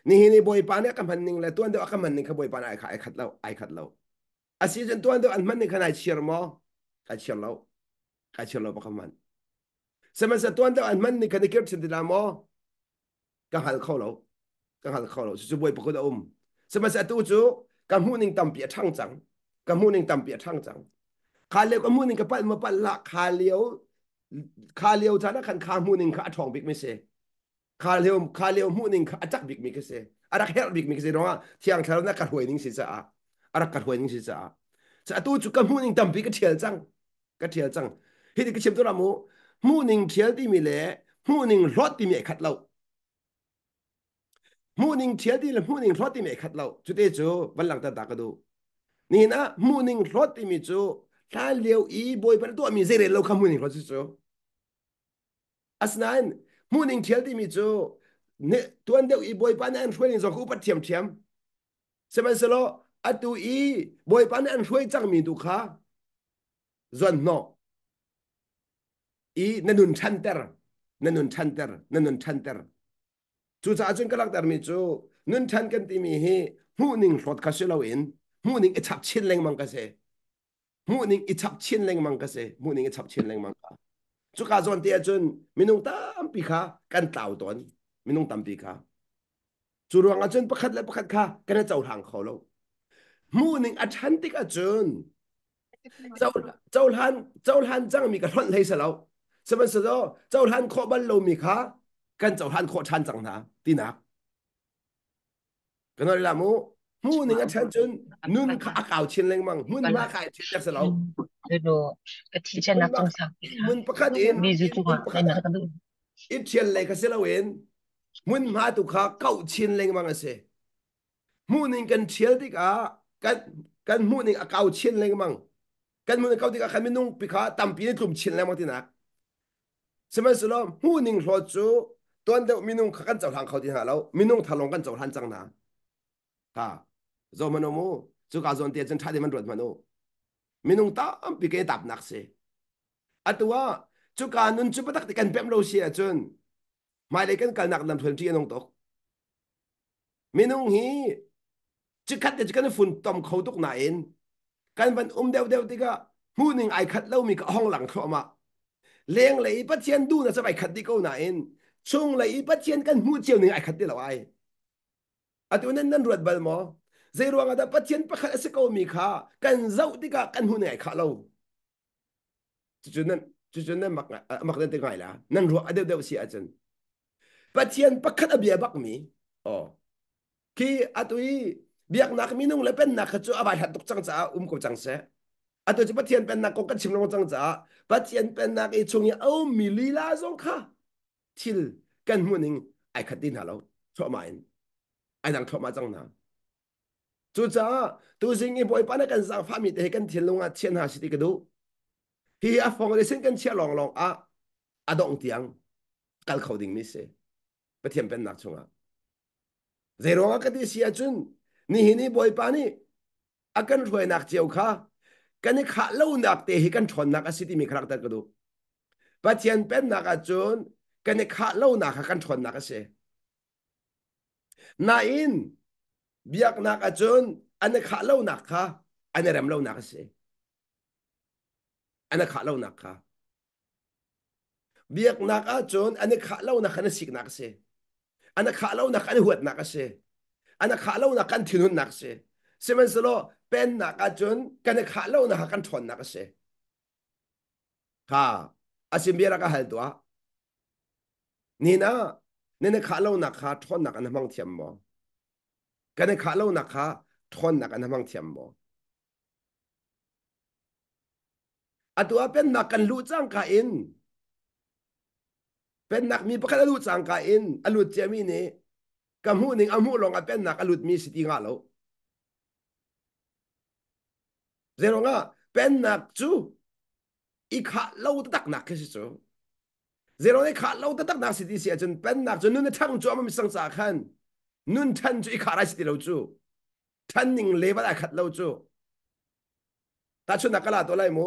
นี่เห็นบ่อยปันเนี่ยกำมันนิ่งเลยตัวเดียว่ากมันนิ่งขบ่อยปันไอขัดไอขัดเราอาขัดเราอาศัยจนตัวเดี้อันมันนิ่งขนาดเชียร์มอเชียร์เราขัเชียร์เราประมาณสมัยสตวนั้ตอันมันนี่คันเกกิดสินติรามอกังหันเข้าเรากังหาเข้าเราจะไปปกดิอุมสมัยสตัวจูกังหูนิ่งตั้มเปียช่างจังกังหูนิ่งตั้มเปียช่างจังขาเลี้ยวกังหูนิ่งกับปั้นมาปั้นละขาเลี้ยวขาเลี้ยวจานักขันขาหูนิ่งขาทองบิ๊กไม่เสียขาเลี้ยวขาเลี้ยวหูนิ่งขาจักบิ๊กไม่เสียอะไรเค่บิ๊กไม่ใช่เนาะที่อังคารนั้นกัดหัวยนิ่งสิจ้าอะไรกัดหัวยนิ่งสิจ้าสตัวจูกังหูนิ่งตั้มเปียก็เทียวจังก็เทียวจังเฮ้ยก็เช่อตัวเราโม mu ning thial ti mi le mu ning lot ti mi khat lo mu ning thial ti le mu ning lot ti mi khat lo chu te chu ban lang ta ta ka du ni na mu ning lot ti mi chu ta leo i boy ban tu mi ze re lo kha mu ning lot chu asnan mu ning thial ti mi chu ne tuan deu i boy ban an shwe ning zo ku pat thiam thiam se ban se lo atu i boy ban an shwe chang mi du kha zon no i nanun chanter nanun chanter nanun chanter chu cha achun kalak tar mi chu nun chan kan ti mi hi mu ning hlot ka selo in mu ning ichap chin leng mang ka se mu ning ichap chin leng mang ka se mu ning ichap chin leng mang ka chu ka zon ti achun minung tam pi kha kan tlau ton minung tam pi kha chu ruang achun pakhat le pakhat kha kan chau thang kho lo mu ning achan tik achun chau chau han chau han chang mi ka hlon lai sa lo สมัยสุดเจ้าท่านขอบันโลมีคะกันเจ้าท่านขอชันจังนะตีนักก็นอะไรล่ะมูมูหนึ่งอันฉันจนนุ่นข้าก่าวเชียนเลงมั่งม่นมาขายเชียนจากสลาวเดี๋ยวกะที่ชนักตงสักมึนประคันเองบิจุตัวประคันอิเชียนเลยก็เสลาเองม่นมาตุขาเก่าเชียนเลงมั่งเสมูหนึ่งกันเชียนที่กกันกันมูหนึ่งเก่าเชียนเลงมั่งกันมูหนึ่งเก่าที่กะขันไม่นุ่งปีขาตั้มปีนี่กลุ่มเชียนเลงมั่งที่นักสมัยสุลมหูนิ่งหลอจูตอนเดียวมินุงขันเจ้าทางเขาที่หาเรามินุงทะลงกันเจ้าทานจังนะค่ะโจมันโมจ่กาจนเตียจนชาดิมันรวดมันโอมินุงตาอันปีเกตับนักเสอตัวจ่กานุนจุปตักติกันเป็มโรเชียจนไม่ได้กันกันนักลำทุนที่นงตกมินุงฮีจุขัดเดจกันฝุ่นตอมเขาตุกไหนกันวันอุ้มเดียวเดียวติกะหูนิ่งไอคัดเล่ามีกะห้องหลังเข้ามา leng lei pa chen du na sa bai khat di ko na in chung lei pa chen kan mu chiu ni ai khat di lo ai atu nan nan ruat bal mo zai ruang ada pa chen pa khat se ko mi kha kan zau ti ka kan hu ne ai kha lo chu chu nan chu chu nan mak mak nan te ngai la nan ru ada de si achen pa chen pa khat abia bak mi o ki atui biak nak minung lepen nak chu abai hat tok chang cha um ko chang se 啊！特别是田边那个国家集中种植，把田边那个冲啊，欧米利拉种卡，其实根本呢，爱肯定他喽，错买，爱当错买种他。作者，都是因为 boy party 跟上发明的，跟田龙啊、千哈湿地去读，他放的生根切浪浪啊，阿东田，搞口定没事，把田边那个冲啊，这龙啊，可是写春，你这里 boy party，阿根说那个酒卡。kani kha lo nak te hi kan thon nak asiti mi khrak tar kadu pathian pen nak achun kani kha lo nak kha kan thon nak ase na in biak nak achun ane kha lo nak kha ane ram lo nak ase ane kha lo nak kha biak nak achun ane kha lo nak na sik nak ase ane kha lo nak ane huat nak ase ane kha lo nak kan thinun nak ase ซมันสโลเป็นนักอาจนกันขาเล่านะกันทนนักเสค่ะอาชิมเบีรักหัลตัว นี่นะเนี่ยขาเล่านักขาทนนักนันังเทียมบ่กันขาเล่านักขาทนนักนันังเทียมบ่อตัวเป็นนักกันลู่จังกาอิน เป็นนักมีประกันลู่จังกาอินอลุดเจมีนี่กัมหูนิงอมูลงอเป็นนักอลุดมีสติงาโลเจนงะเป็นนักจูอีขาเราตักนักแค่สิจูเจนงะขาเราตักนักสิที่เสียจนเป็นนักจนนุ่นทั้งจูอ่ะมันมีสังสาขันนุ่นทั้งจูอีขาไรสิที่เราจูทั้งนิ่งเลวได้ขัดเราจูต่ชุนักกะลาตัวไรโม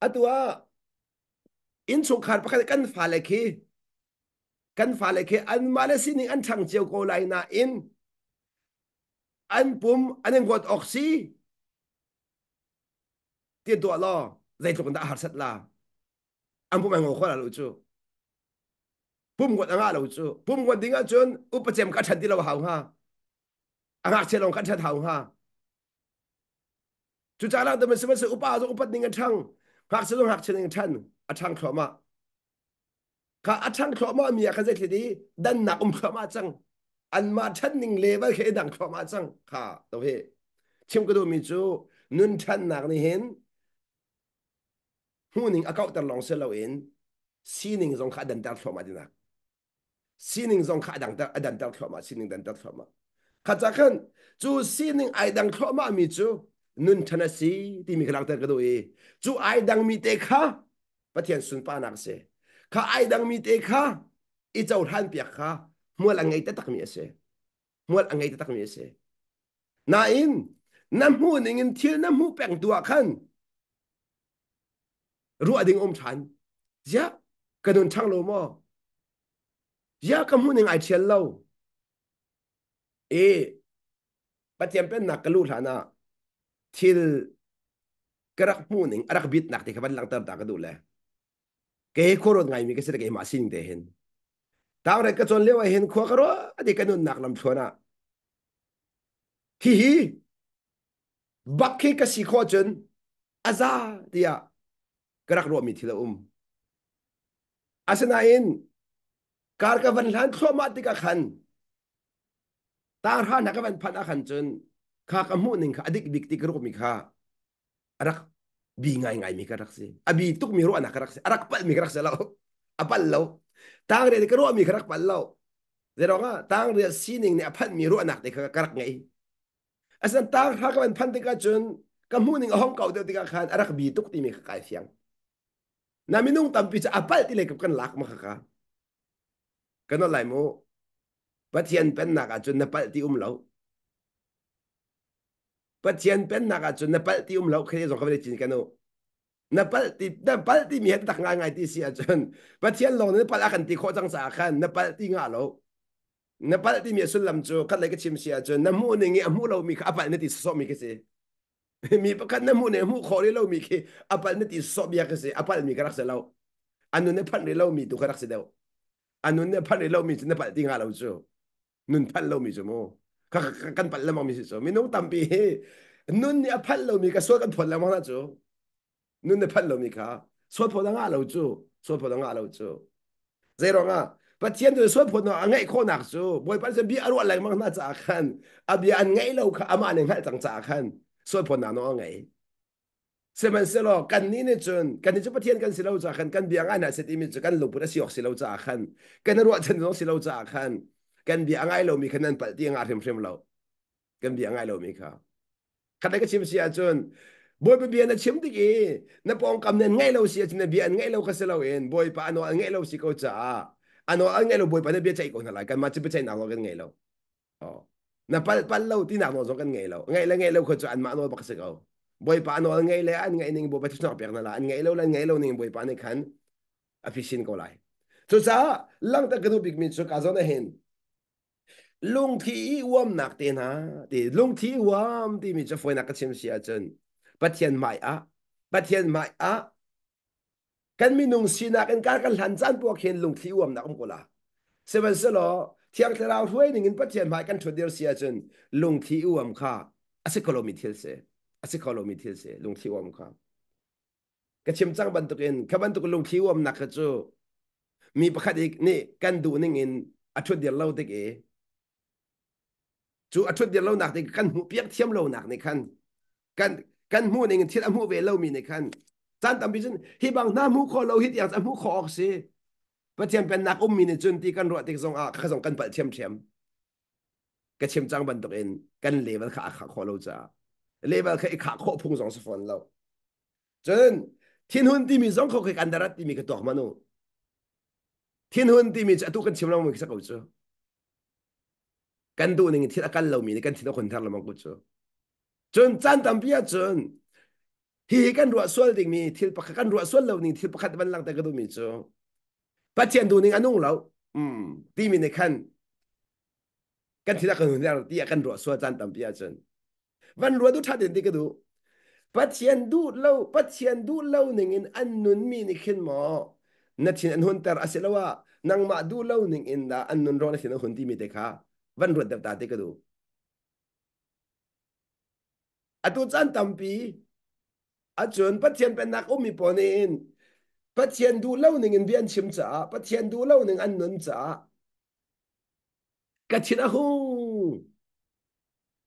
อ่ะตัวอินสุขานปะกันกันฟาเลคีกันฟ้าเลคีอันมาเลสินิอันทังเจ้าก็กไลนาอินอันุ่มอันงวดออกซิเตียตัวล่อใจตกันตาหาสัตละอันผมไม่งอควาลูกจูุ่มกดอ่างลูกจูุ่มกดดิ้งจนอุปเจมกัดฉันที่เราหาฮะอางักเชลองกัดฉันเหาฮาจุดจาระตมันสมัยสอุปาสอุปันดิ้งช่างหักเชลองหักเชลองช่างอัช่างขอมาข้าอัช่งขอมามีอะไรสักทีดันหนักอุ้มขอมาจังอันมาชันนิงเลเวลเคดังความอาจังค่ะตัวเฮชิมก็ดูมีจูนุนชันหนักนี่เห็นหูนิงอากาศตลองเสลาเอ็นซีนิงสงขาดันตัดความอาดินักซีนิงสงขาดังตัดดันตัดความอาสีนิงดันตัดความอาข้าจะขันจูสีนิงไอดังความอามีจูนุนชันสซีที่มีกำลางเตกระดูเอจูไอดังมีเตค่ะประเทศสุนปานักเสข้าไอดังมีเตค่ะอีเจ้าท่านเปียกค่ะ mual angay tatak mi ase mual angay tatak mi ase na in nam hu ning in thil nam hu peng tua khan ru ading om than ya kanun chang lo mo ya kam hu ning ai chel lo e patiam pen nak kalu thana thil karak pu ning arak bit nak te khaban lang tar ta ka du le ke khorot ngai mi ke se ke ma sing de hen Tawre ka chon lewa hen khua karo adi ka nun nak lam thona. Hi hi. Bakhi ka si kho chon aza dia. Karak ro mi thila um. Asana in kar ka van lan thlo ma ti ka khan. Tar ha na ka van phan a khan chon. Kha ka mu ning kha adik bik ti ro mi kha. Arak bi ngai ngai mi ka rak se. Abi tuk mi ro anak rak se. Arak pal mi ka rak se lao. Apal lao. ตางเรียกรู้มีครักปันเล่าเดี๋ยวก็ตางเรียกสีหนึ่งเนี่ยพันมีรู้หนักเด็กก็รักไงอาจารย์ตางคาักมันพันติกาจนกำมือหนึ่งห้องเก่าเดียวติกาขันรักบีตุกที่มีข้าวเสียงนามินุ่งตั้มพิจะอัปเปิลที่เล็กกันหลักมาค่ะก็นั่นแหละมูปัจจัยเป็นหนักจนนับเปิลที่อุ้มเล่าปัจจัยเป็นหนักจนนับเปิลที่อุ้มเล่าเครียกสองคำเรียกจริงกันเนะนปัตินปัติมีตักงานไงที่เสียจนปัจเจียนลงนั้ปัลกันติโคจังสาขันนปัติงาโลนปัติมีสุลลัมจูขัดเลยก็ชิมเสียจนนมูนึงอมูเรามีอปัลนติสอมีกสิมีประกันนมูเนี่ยมูขอเรื่องเรามีคืออปัลนติสอบมีกสิอปัลมีกรักเสเราอันนู้นพันเรื่องเรามีตุกระักเสเดาอันนู้นพันเรื่องเรามีจนนปัลติงาเราจูนุนพันเรามีจมูกันพันเรามีสิจูมีน้อตั้มปีนุนเนี่ยพันเรามีกระสวกันพันเรามาจู nun ne phat lo mi kha suat pho da nga lo chu suat pho da nga lo chu zai ro nga pa tian de suat pho no angai kho nak chu boy pan sen bi aru lai mang na cha khan abi an ngai lo kha ama ne ngai chang cha khan suat pho na no ngai se man se lo kan ni ne chun kan ni chu pa tian kan si lo cha khan kan bi ang ana se ti mi chu kan lo pu da si ok si lo cha khan kan ru chen no si lo cha khan kan bi angai lo mi khanan pal ti nga rem rem lo kan bi angai lo mi kha ขันได้ก็ชิมเสียจน boy pa bian na chim ti ki na pong kam nen ngai lo si chim na bian ngai lo ka se lo in boy pa ano ngai lo si ko cha ano ngai lo boy pa na bia chai ko na lai kan ma chi pa chai na lo kan ngai lo oh na pa pa lo ti na mo zo kan ngai lo ngai la ngai lo ko cha an ma no ba ka se ko boy pa ano ngai le an ngai ning bo pa chna per na la an ngai lo la ngai lo ning boy pa ne khan a fishin ko lai so sa lang ta ka du big min so ka zo na hen lung thi i wam nak te na te lung thi wam ti mi cha foi na ka chim sia chen ปัดเทียนใม่อะบัดเทียนใม่อะกันมีนุ่งสีนักกันการกันหลันจันพวกเห็นลุงที่อวมนักมุกลาเซเว่นสโลเที่ยงเทราห้วยหนึ่งปัดเทียนใม่กันชดเดียวเสียจนลุงที่อวมค่ะอาศัยคลมิทิลเซอาศัยคลมิทิลเซลุงที่อวมค่ะกระชิมจังบันตุกินขบันตุกลุงที่อวมนักก็จูมีประคดอีกนี่กันดูนึ่งอิอัชดเดียวเล่าดิกเอจูอัชดเดียวเล่าหนักดิกันหูเปียกเทียมเล่าหนักในขั้นกันกันมูนเองทิลอมูเวลามีในขันจันตัมพิจตนฮิบังน้ามูขอเราฮิตอยากจะมูขอออกสิประเทียมเป็นนักอุ้มมีในจุนที่กันรอติกสงอาขสงกันเปิดเืียมเืียมกระเืียมจังบันตกเอง กันเลเวลขาขาขอเราจ้าเลเวลขาขาขอพุงสองสฟอนเราจนทิ้นหุ่นที่มีสองเขาคือกันดารัตที่มีกระตัวมันุทิ้นหุ่นที่มีจะตุกันเชอมเราไม่สักเอาจ้ากันดูหนึ่งที่อาการเรามีในกัน ที่เราคนทั้งเรามังกุจ้าจนจันตัมพิยาจนฮีกันรัวสวลดิ่มีทิลปะกันรัวสวลเหล่านี้ทิลปะขัดบันลังแต่ก็ดูมีจ้ปัจเจียนดูนิ่งอนุ่งเราอืมที่มีในขั้นกันที่ละกันหุ่นเราที่กันรัวสวลจันตัมพิยาจนวันรัวดูท่าเด่นที่ก็ดูปัจเจียนดูเราปัจเจียนดูเราหนึ่งอินอันนุนมีในขึ้นหมอนัดทินอันหุ่นแต่อาศัยละว่านางมาดูเราหนึ่งอินดาอันนุนรอนัทินหุ่นที่มีแต่ขาวันรัวเดบตาที่ก็ดูอตุจันตัมปีอาจนปัจเจียนเป็นนักอุมิปอนเองปัจเจียนดูเล่าหนึ่งเบียนชิมจ้าปัจเจียนดูเล่าหนึ่งอันนนจ้ากัะฉินอาหู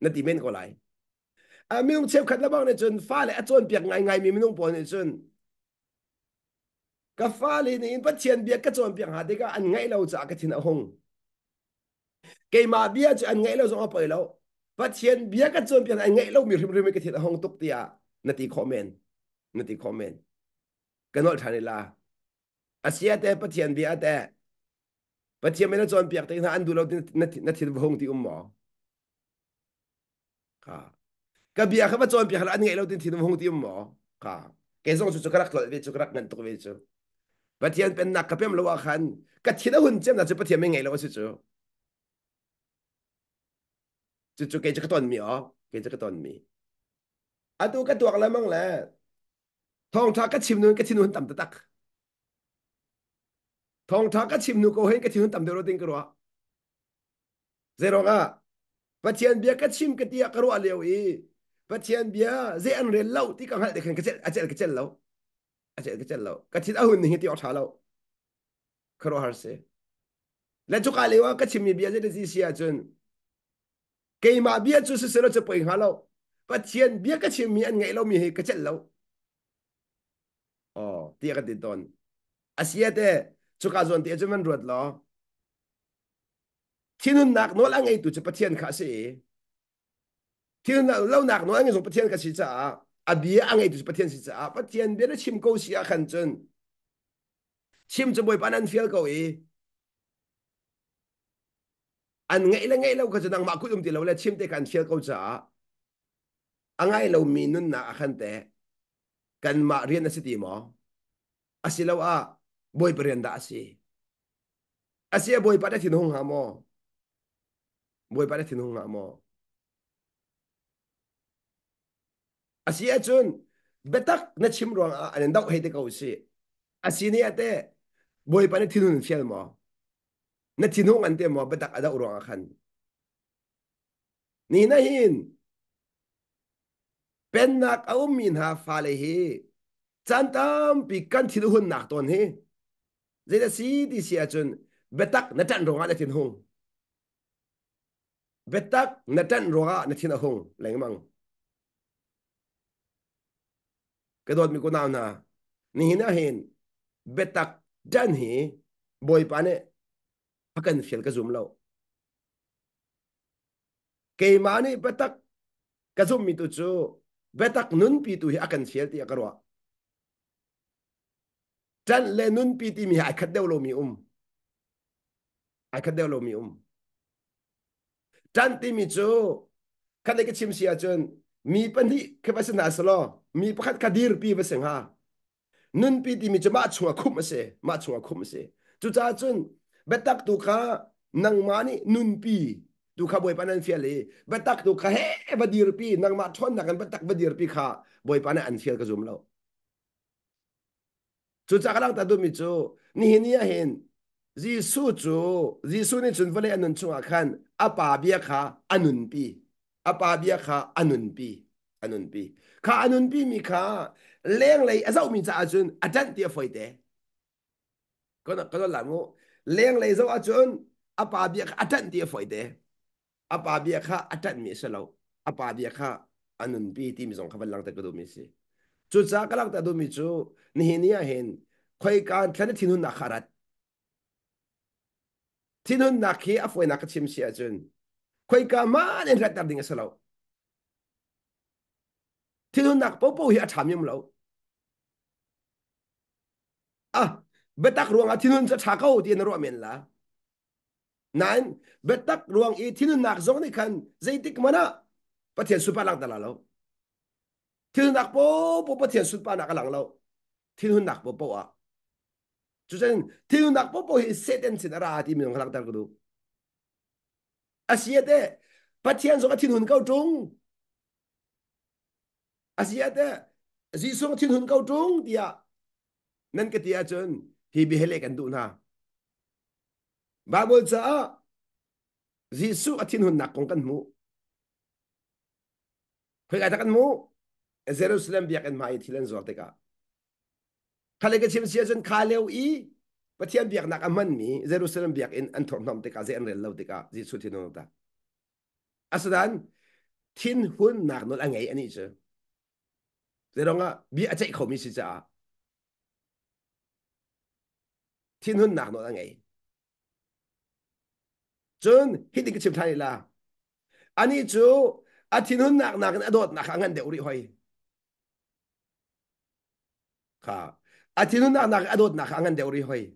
นาทีเมนก็ไหลอามิลุงเชฟขัดละบ้างในจนฟ้าเลยอาจนเปียกไงไงมีมิลุงปอนในจนกฟ้าเลยนี่ปัจเจียนเบียกกัจจนเปียกหาเด็กอันไงเราจะากัะฉินอาหงเกมาเบียจะอันไงเราจะเอาไปแล้วว่าเชียนเบียกันจนเปียนไอ้ไงเรามีริมริมกระเทียนห้องตุกเตียนาทีคอมเมนต์นาทีคอมเมนต์กันนอลทานลาอาเซียแต่ประเทียนเบียแต่ประเทียนไม่ได้จนเปียกแต่อันดูเรานานีนาทีห้องที่อุ้มหมอค่ะกับเบียเขาว่าจนเปียกแล้วอันไงเรานที่ห้องที่อุ้มหมอค่ะเกี่ยงสุกรักตัวเวชุกรักเงินตุกเวชุปะเทียนเป็นนักกับเพิ่มระวังขันกระทียนหุ่นเจ้าหน้าจะประเทียนไม่ไงเราว่าสุดจุจุเกจะกระตนมีอ๋อเกจะกระตนมีอันตัวกระตัวอะไรมั่งแหละทองทาก็ชิมนู้นก็ชิมนู้นต่ำตะตักทองทาก็ชิมนู้นก็เห็นก็ชิมนู้นต่ำเดือดติงกรัวเจรองอ่ะปัจเจียนเบียก็ชิมกตียกรัวเลียวอีปัจเจียนเบียเจอันเรลเล่าที่กังหันเด็กกันก็เจ็ดอาเจ็ดก็เจ็ดเล่าอาเจ็ดก็เจ็ดเล่าก็ชิดเอาหุ่นนี่ที่ออกชาเล่าครัวฮาร์เซ่และจุกอะไรวะก็ชิมมีเบียเจดซีเซียจน cái mà biết chú sư sư nó chú bởi hả lâu và chiên biết cái chuyện mi ăn ngay lâu mi hay cái chất lâu ồ ờ, tiếc cái tiền tôn à xia e tê chú cả dồn tia chú mình ruột lo thiên hôn nạc nó là ngay tụ chú bà thiên khả sĩ thiên hôn nạc lâu nạc nó là ngay dùng bà thiên khả sĩ chả à bia ăn ấy tụ chú bà thiên sĩ chả bà thiên biết nó chim câu xia à khẩn chân chim chú bồi bán ăn phiêu câu ấy an ngai la ngai lo ka jang ma kudum ti lo la chim te kan chel ko cha angai lo mi nun na akhan te kan ma rian asi ti mo asi lo a boy perian da asi asi boy pa ti nong ha mo boy pa ti nong ha mo asi a chun betak na chim ruang a an dau he te ko si asi ni ate boy pa ti nun fiel mo na chinung ante mo badak ada urang akan ni na hin pen nak au min ha fa le hi chan tam pi kan thilu hun nak ton hi zai da si di si a chun betak na tan ronga na tin hung betak na tan ronga na tin hung leng mang cái đột mi cô nào na ni na hin betak dan hi boy pa กันเสียงกระซุมเราเกมานี่เบตักกระซุมมีตัวจูเบตักนุนปีตัวอักันเสียนที่อักระวจันเลนุนปีตีมีไอ้ขัดเดียวเรามีอุ้มไอ้ขัดเดียวเรามีอุ้มจันที่มีจูขัดเด็กชิมเสียจนมีปัญหาเคือภาษาสโลมีประคัดคดีรปีภสษาหานุนปีตีมีจูมาชัวคุ้มเสมาชัวคุ้มเสจุจ้าจน betak tu kha nang ma ni nun pi tu kha boy panan fial le betak tu kha he badir pi nang ma thon na kan betak badir pi kha boy panan an fial ka zum lo chu cha kalang ta du mi chu ni hin ya hin su chu jisu ni chun vale anun chu khan a apa bia kha anun pi a apa bia kha anun pi anun pi kha anun pi mi kha leng lei azau mi cha chun atan tia foi te kono kono lamu leng lei zo a chun a pa bia kha atan ti foi de a pa bia kha atan mi se lo a pa bia kha anun pi ti mi zong kha lang ta ko do mi si chu cha ka lang ta do mi chu ni hin ya hin khoi kan thlan thin hun na kharat thin hun na khi a foi na ka chim si a chun khoi ka ma nen rat tar ding se lo thin hun nak po po hi a tham yum lo ah เบตักรวงอาทินุนจะชาเข้าที่นรกเหมนละนั่นเบตักรวงอีทินุนหนักจงนี่คันใจติกมันอะประเทศสุดปาลังตลาดลราทินุนหนักปุ๊บประเทศสุดปานักหลังลราทินุนหนักปุ๊บอ่ะจุดนั่นทินุนหนักปุ๊บเสร็จเอ็นสินราที่มีของหลังตลาดกูดอาเซยเตประเทศสุดทินุนเข้าจงอาเซียเตจีสงทินุนเข้าจงเดียนั่นก็เดียจน hi bi helek an du na bible cha a jisu athin hun nak kong kan mu khoi ka kan mu jerusalem biak an mai thilan zor te ka khale ka chim sia jan kha leu i pathian biak nak aman mi jerusalem biak in an thom nam te ka je an rel lo te ka jisu thin no ta asadan thin hun nak nol angai ani che zerong a bi achai khomi si cha thiên huynh nào nội ta nghĩ chun hít đi cái chim thay là anh ấy chú à thiên huynh nào nào cái đột nào khả ngăn đều đi hoài khả à thiên huynh nào nào cái đột nào khả ngăn đều đi hoài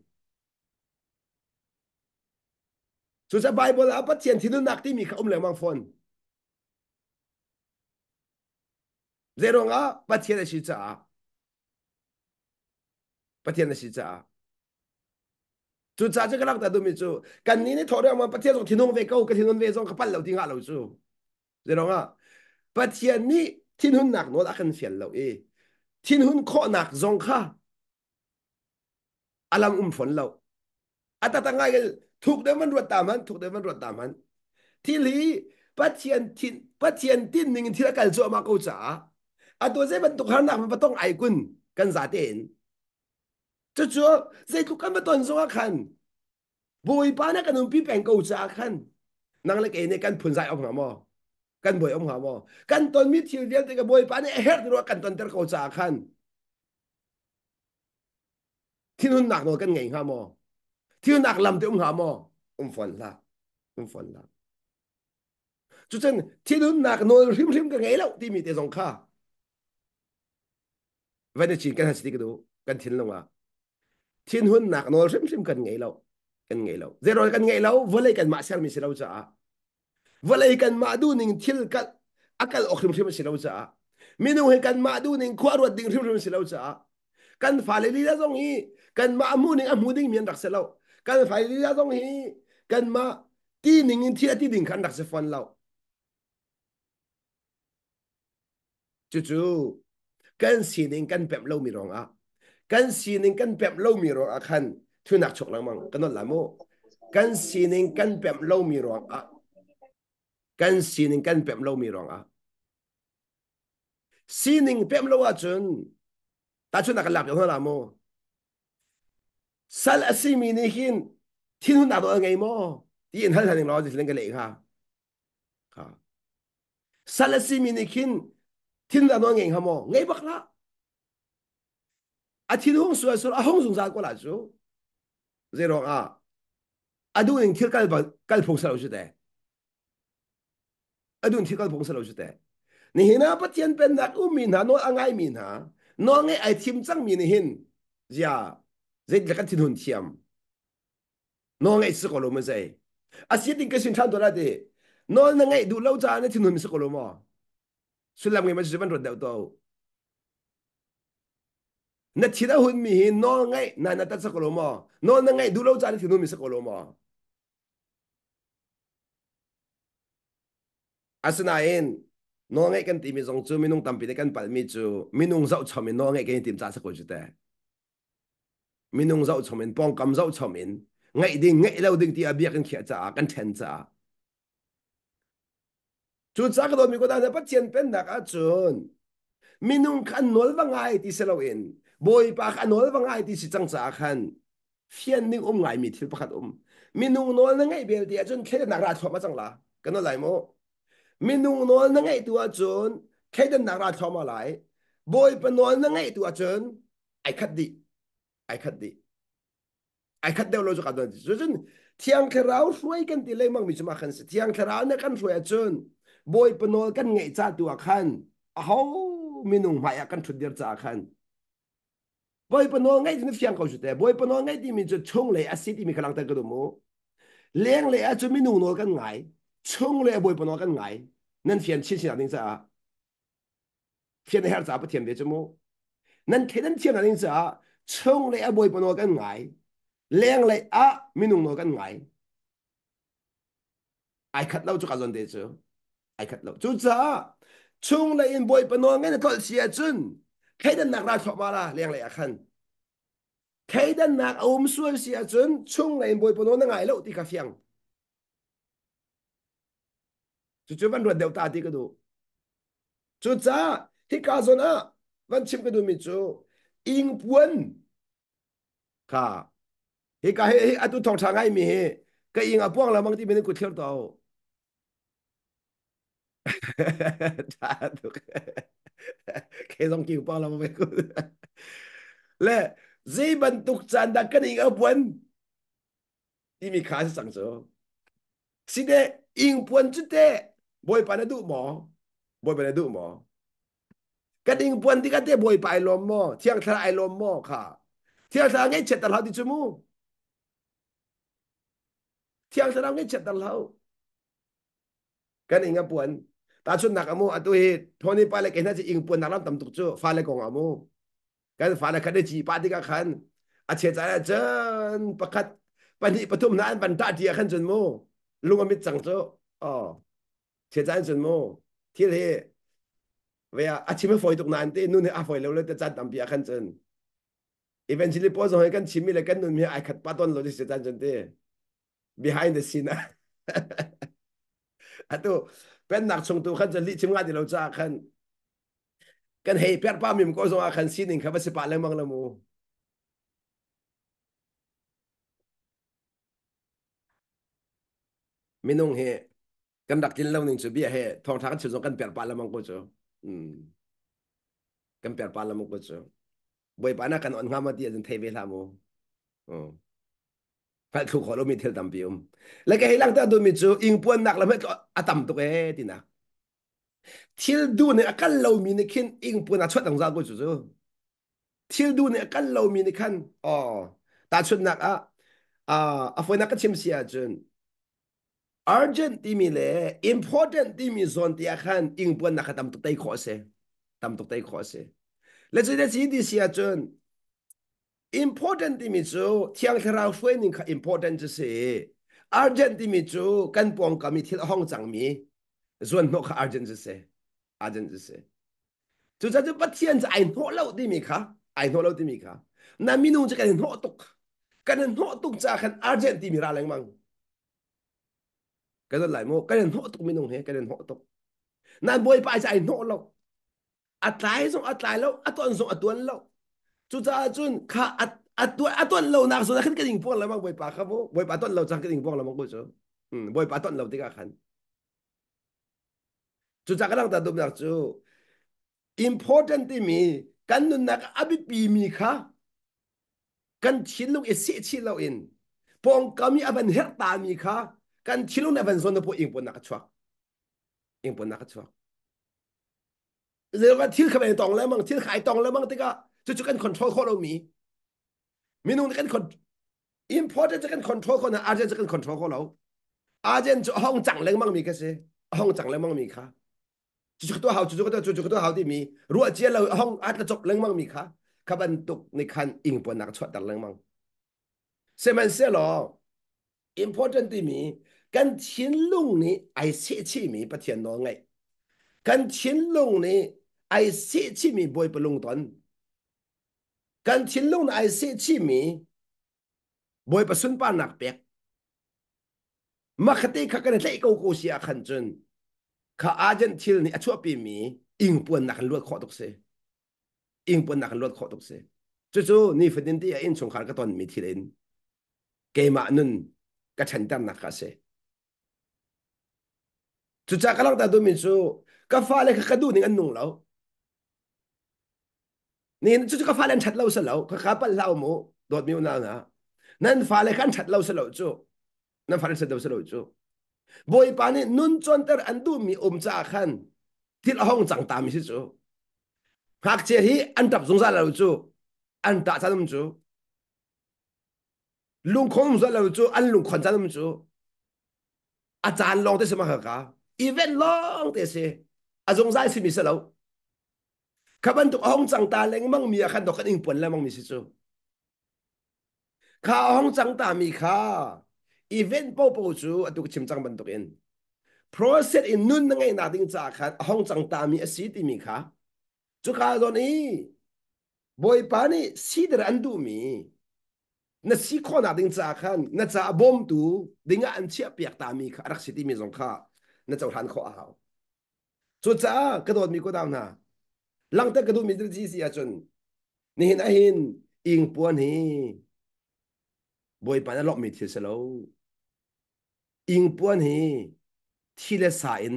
chú sẽ bible à bắt chuyện thiên huynh nào thì mình không lấy mang phone zero nga bắt chuyện là gì cha bắt chuyện là gì cha จุดจ้าจะก็รักแต่ดูมิจูกันนี้นี่ถอดออกมาประเทศของที่นงเวก้ากับที่นงเวซองกับปั้นเหล่าที่งาเหล่าจูเจรองอ่ะประเทศนี้ที่นุ่นหนักโน้ตอักขันเสียนเหล่าเอที่นุ่นข้อหนักซองะอารมณ์อุ่มฝนเหล่าอัตตังไงกันถูกเดินมันรวดตามมันถูกเดินมันรวดตามมัน ที่ลีประเทศที่ประเทศที่หนึ่งที่ละกันจัมาเข้าจ๋าอัตัวเจ้าบรรทุกขหนักมันต้องไอ้กุนกันสาเตน这主要这个干嘛断送啊看，不会把那个人比变狗子啊看，那个给你干盆栽 ông hả mò, căn bồi ông hả mò, căn tuần mít thiếu điên cái bồi bán này hết rồi căn tuần tới cầu trả khăn, thiên hôn nạc nó căn ngày hả mò, thiên hôn làm thì ông hả mò, ông phản là, ông phản là, cho nên thiên hôn nạc nó rìm rìm cái ngày lâu thì mình để dòng kha, vậy là chỉ cái chỉ cái đó, cái thiên long à. thiên hun nạc nó rim rim cần ngay lâu cần ngay lâu zero cần ngay lâu vừa lấy cần mạ xem mình sẽ lâu trả vừa lấy cần mạ đu ninh thiên cần akal okrim rim sẽ lâu trả mình nuôi cần mạ đu ninh khoa ruột đình rim rim sẽ lâu trả cần phải lấy lý ra giống ý cần mạ mu ninh amu ninh miền đặc sẽ lâu cần phải lý ra giống ý cần mạ ti ninh thiên ti đình khăn đặc sẽ phân lâu chú chú cần xin ninh cần bẹm lâu mi rong á กันสีนิงกันเป็บเล่ามีรองอาคันทุนักชกลังมังกันนลามโมกันสีนิงกันเป็บเล่ามีรองอะกันสีนิงกันเป็บเล่ามีรองอะสีนิงเป็บเล่าจนตาชนักหลับยงนนลามโมสัลสีมีนิหินที่นุนดับตัวไงโมที่อินทันทันอย่งเราจะเล่เกันเลยค่ะค่ะสัลสีมีนิหินที่นุนดับตัวไงฮะโมไงบักละอาทิตย์หงสวยสุดอาหงสงสารก็ล่ะจู้เจรออ่ะอาดูเองที่กัลบกัลพงศ์เราจุดเดอาดูที่กัลพงศ์เราจุดเดนี่เห็นอะไรปัจจัยเป็นนักอุ้มมีนะน้องงไงมีนะน้องไอไอทิมจังมีนี่เห็นจ้าเจ็ดแล้วก็ทิ้งหุ่นเทียมน้องไอสกุลมั้ใช่อาิัยดิ้ก็สินทั้งตัวละเด้น้องนงไอดูเล่าจานี่ทิ้งหุ่นสกุลมั้งสุดแล้วมึงมาจุดเป็นรถเดาตัว na thira hun mi hi no ngai na na ta sakolo mo no na ngai du lo cha ni thinu mi sakolo mo asna en no ngai kan ti mi jong chu minung tampi de kan pal mi chu minung zau chom no ngai kan tim cha sakol chu te minung zau chom in pong kam zau chom in ngai ding ngai lo ding ti abia kan khia cha kan then cha chu cha ka do mi ko da na pa chen pen da ka chun minung kan nol ba ngai ti selo in บอยปากอันนอลวัางไงที่สิจังจาขันเฟียนนึงอมไงมีทิลปากคัอมมีนุ่งนอลนั่งไงเบลเดียจนแค่นักราชมาจังละกันอะไรโมมีนุ่งนอลนั่งไงตัวจนแค่ดันนักราชมาหลายบอยปนอลนั่งไงตัวจนไอคัดดีไอคัดดีไอคัดเดวรลจกัดนด่จนที่อังคคราช่วยกันตีเล่มังมีสมาขันสิที่อังคคราเนี่ยกันช่วยจนบอยปนอลกันไงจ้าตัวขันเอามินุ่งหมายกันชุดเดียร์จ้าขัน不会不拿，我滴你想搞出台？不会不拿，我滴咪就冲来啊！谁滴咪克浪得个多么？靓来啊，做咪农农跟矮，冲来啊，不会不拿跟矮。恁听清醒啊？恁说啊？听得哈子啊不听别做么？恁听恁听啊？恁说啊？冲来啊，不会不拿跟矮，靓来啊，咪农农跟矮。挨咳老做个人地做，挨咳老做啥？冲来因不会不拿，我滴搞写准。khi đến nak ra thọ ma la liền lai akhan khi đến nak om um sual si a chun chung lai boi pono na ngai lo ti ka fiang chú chu van ruat deu ta ti ka du chu cha hi ka zon a van chim ka du mi chu ing puan ka hi ka hi atu thong tha ai mi he cái in a puang là mang đi bên men ku thier tao จ้าทุกเคสองกิวปองเราไม่กูและซีบันตุกจันดักกันอีกอบวนที่มีขาสั่งสอสิเดอิงปวนจุดเดบ่อยไปนะดุหมอบ่อยไปนะดุหมอกันอิงปวนที่กันเดบ่อยไปลมหมอเที่ยงทลายลมหมอค่ะเที่ยงทลายงี้เฉดตะลราดิจมูเที่ยงทลายงี้เฉดตะลรากันอิงปวนตาชุนักมูอตัวเฮทนี่ไปเลกเห็นที่อิงปุ่นนักล้มตั้ตุกจูฟ้าเลยกงอมกันฟ้าเลยคันจีปาติกขันอาเชจาเจนปะคัดปนี่ปทุมนานปันตาดีขันจนโมลุงมิจังจูอ๋อเชจาจนโมที่เลเวียอาชิมฟอยตุกนานตีนู่นเี่ยฟอยเลวเลยจะจัดตั้มปีขันจนอีเวนชิลิปอสองกันชิมิเลกันนู่นมีไอขัดปัตตนโลดิเชจาจนเต้ behind the scene อ่ะอ่ะตัวเป็นหนักชงตัวขันจะลิชิมงานเดียวาจะขันกันเฮียเปียร์ป้ามีมก็่งอาขันสีนิงครับว่าสิปาเลื่องบางละมูมินงเฮกันดักจินเล่าหนึ่งสุบีเฮทองทักชิวจงกันเปียร์ป้าละมังก็จะอืมกันเปียร์ป้าละมังก็จะบ่อยป้านะกันอ่อนงามมาตียจนเทเวลามูอืม phải thu khỏi mình thiệt tầm biếm lấy cái lăng ta đôi mình chú in buôn nặng làm hết à tầm tục ấy thì nào thiệt đu này à, cái lâu mình này khiến in buôn à xuất đồng ra của chú chú thiệt đu này à, cái lâu mình này khăn ờ ta xuất nặng à à à phải nặng cái chim xia à chân urgent thì mình lệ important thì mình zon thì khăn in buôn nặng tầm tục tay khó sẽ tầm tục tay khó sẽ lấy cái gì thì xia chân important mi chu thial k h ร r a fwening kha important chu se urgent mi ่ h u kan pong kami thil hong chang mi z น n no kha urgent chu se urgent chu se chu cha chu p a t ล i a n ี่ a ai no l อ ti mi kha ai no lo ti mi kha na mi nu c ก a kan no t ุ k kan no tok cha khan urgent ti mi ra lang mang kan lai mo kan no t ต k mi nu he kan no t ะ k na boy pa cha ai no lo atlai zong atlai lo aton zong atun l าจุจ้าจุนข้าอัดอัดตัวอัดตัวเราหนักสุดขึ้นกันอิ่งพวกเราบ้างบ่อยปากครับบ่อยปากต้นเราจังกันอิ่งพวกเราบ้างกูเจออืมบ่อยปากต้นเราที่กนขันจุจ้ากำลังตัดดมหนักจู important ที่มีกันนุนนักอภิปีมีค่ะกันชิลลุกเอสิชิลเราเองปองกามีอบันเฮตามีค่ะกันชิลลุกในบันส่วนนัวเอิงปนนักชักเองปนนักชัวเรื่องาที่เขบวนตองแล้วมั้งที่ขายตองแล้วมั้งที่ก็จุ to can control follow me มิน่นกันคน important จะกันคอนโทรลคนะอาเจนจะกันคอนโทรลคนเราอาเจนจะห้องจังเล็มั่งมีกันสิห้องจังเล็มั่งมีค่ะจุดจุดตัวเขาจุดจุดตัวจุดจุดตัวเขาที่มีรั่วเจียเราห้องอาจจะจบเล็มั่งมีค่ะขบันตุกในคันอิงปวนนักชดตัดเล็มั่งเสมันเสียหอ important ที่มีกันทิ้งลงนี่ไอ้สียชที่มีประเทศน้องไงกันทิ้งลงนี่ไอ้สียชที่มีบ่อยไปลงตอนกันชินลุงนอยเสียชีมีบอยประสุนป้านักเปีกมาคติขักกันเลยกูกูเสียขันจนข้าอาจารย์ทิลนี่ชัวปีมีอิงปวนนักลวดขอตกเสอิงปวนนักลวดขอตกเสจู่ๆนี่ฟินดี่อินสงขารกตอนมีทีเรนเกมานุนก็ฉันจำนักเสจู่ๆกำลังแต่ดูมินสูก็ฟ้าเลยก็ดูนี่กันนุ่งแล้วนี่จุุ่ก็ฟ้าเล่นชัดเล่าสลาวก็ข้าพัลเล่ามูโดดมีอนณานะนั่นฟ้าเล่นชัดเล่าสลาวจูนั่นฟ้าเล่นชัดเล่าสลาวจูบอยปานี่นุ่นจนเตอร์อันดูมีอมจ้าขันที่ละห้องจังตามิสิจูหากเชี่ยฮีอันดับสงสารเราจูอันตาจันมจูลุงคงสารเราจูอันลุงคนจันมจูอาจารย์ลองได้สมัครกาอีเวนต์ลองได้สิอาจงใจสิมิสลาวขบันตุกห้องจังตาเลงมั่งมีอาคันดอกขันอิงปวนแล้วมั่งมีสิจูข้าห้องจังตามีข้าอีเวนต์ปูปูจูอตุกชิมจังบันตุกเอง process อินนุ่นนั่งไงนาดิงจากขันห้องจังตามีสิติมีข้าจุข้าตอนนี้บอยปานี่สีดรันดูมีนั่นสีข้อนาดิงจากขันนั่นจะบอมตูดิงอันเชียเปียกตามีข้ารักสิติมีสงข้านั่นจะทันข้อเอาจุดจ้ากระโดดมีก็ดาวนาลังตะกระดูมิตรจีเสียจนนี่เห็นอหินอิงปวนฮีบอยปานลอกมิเชสโลอิงปวนฮีที่เลสาอิน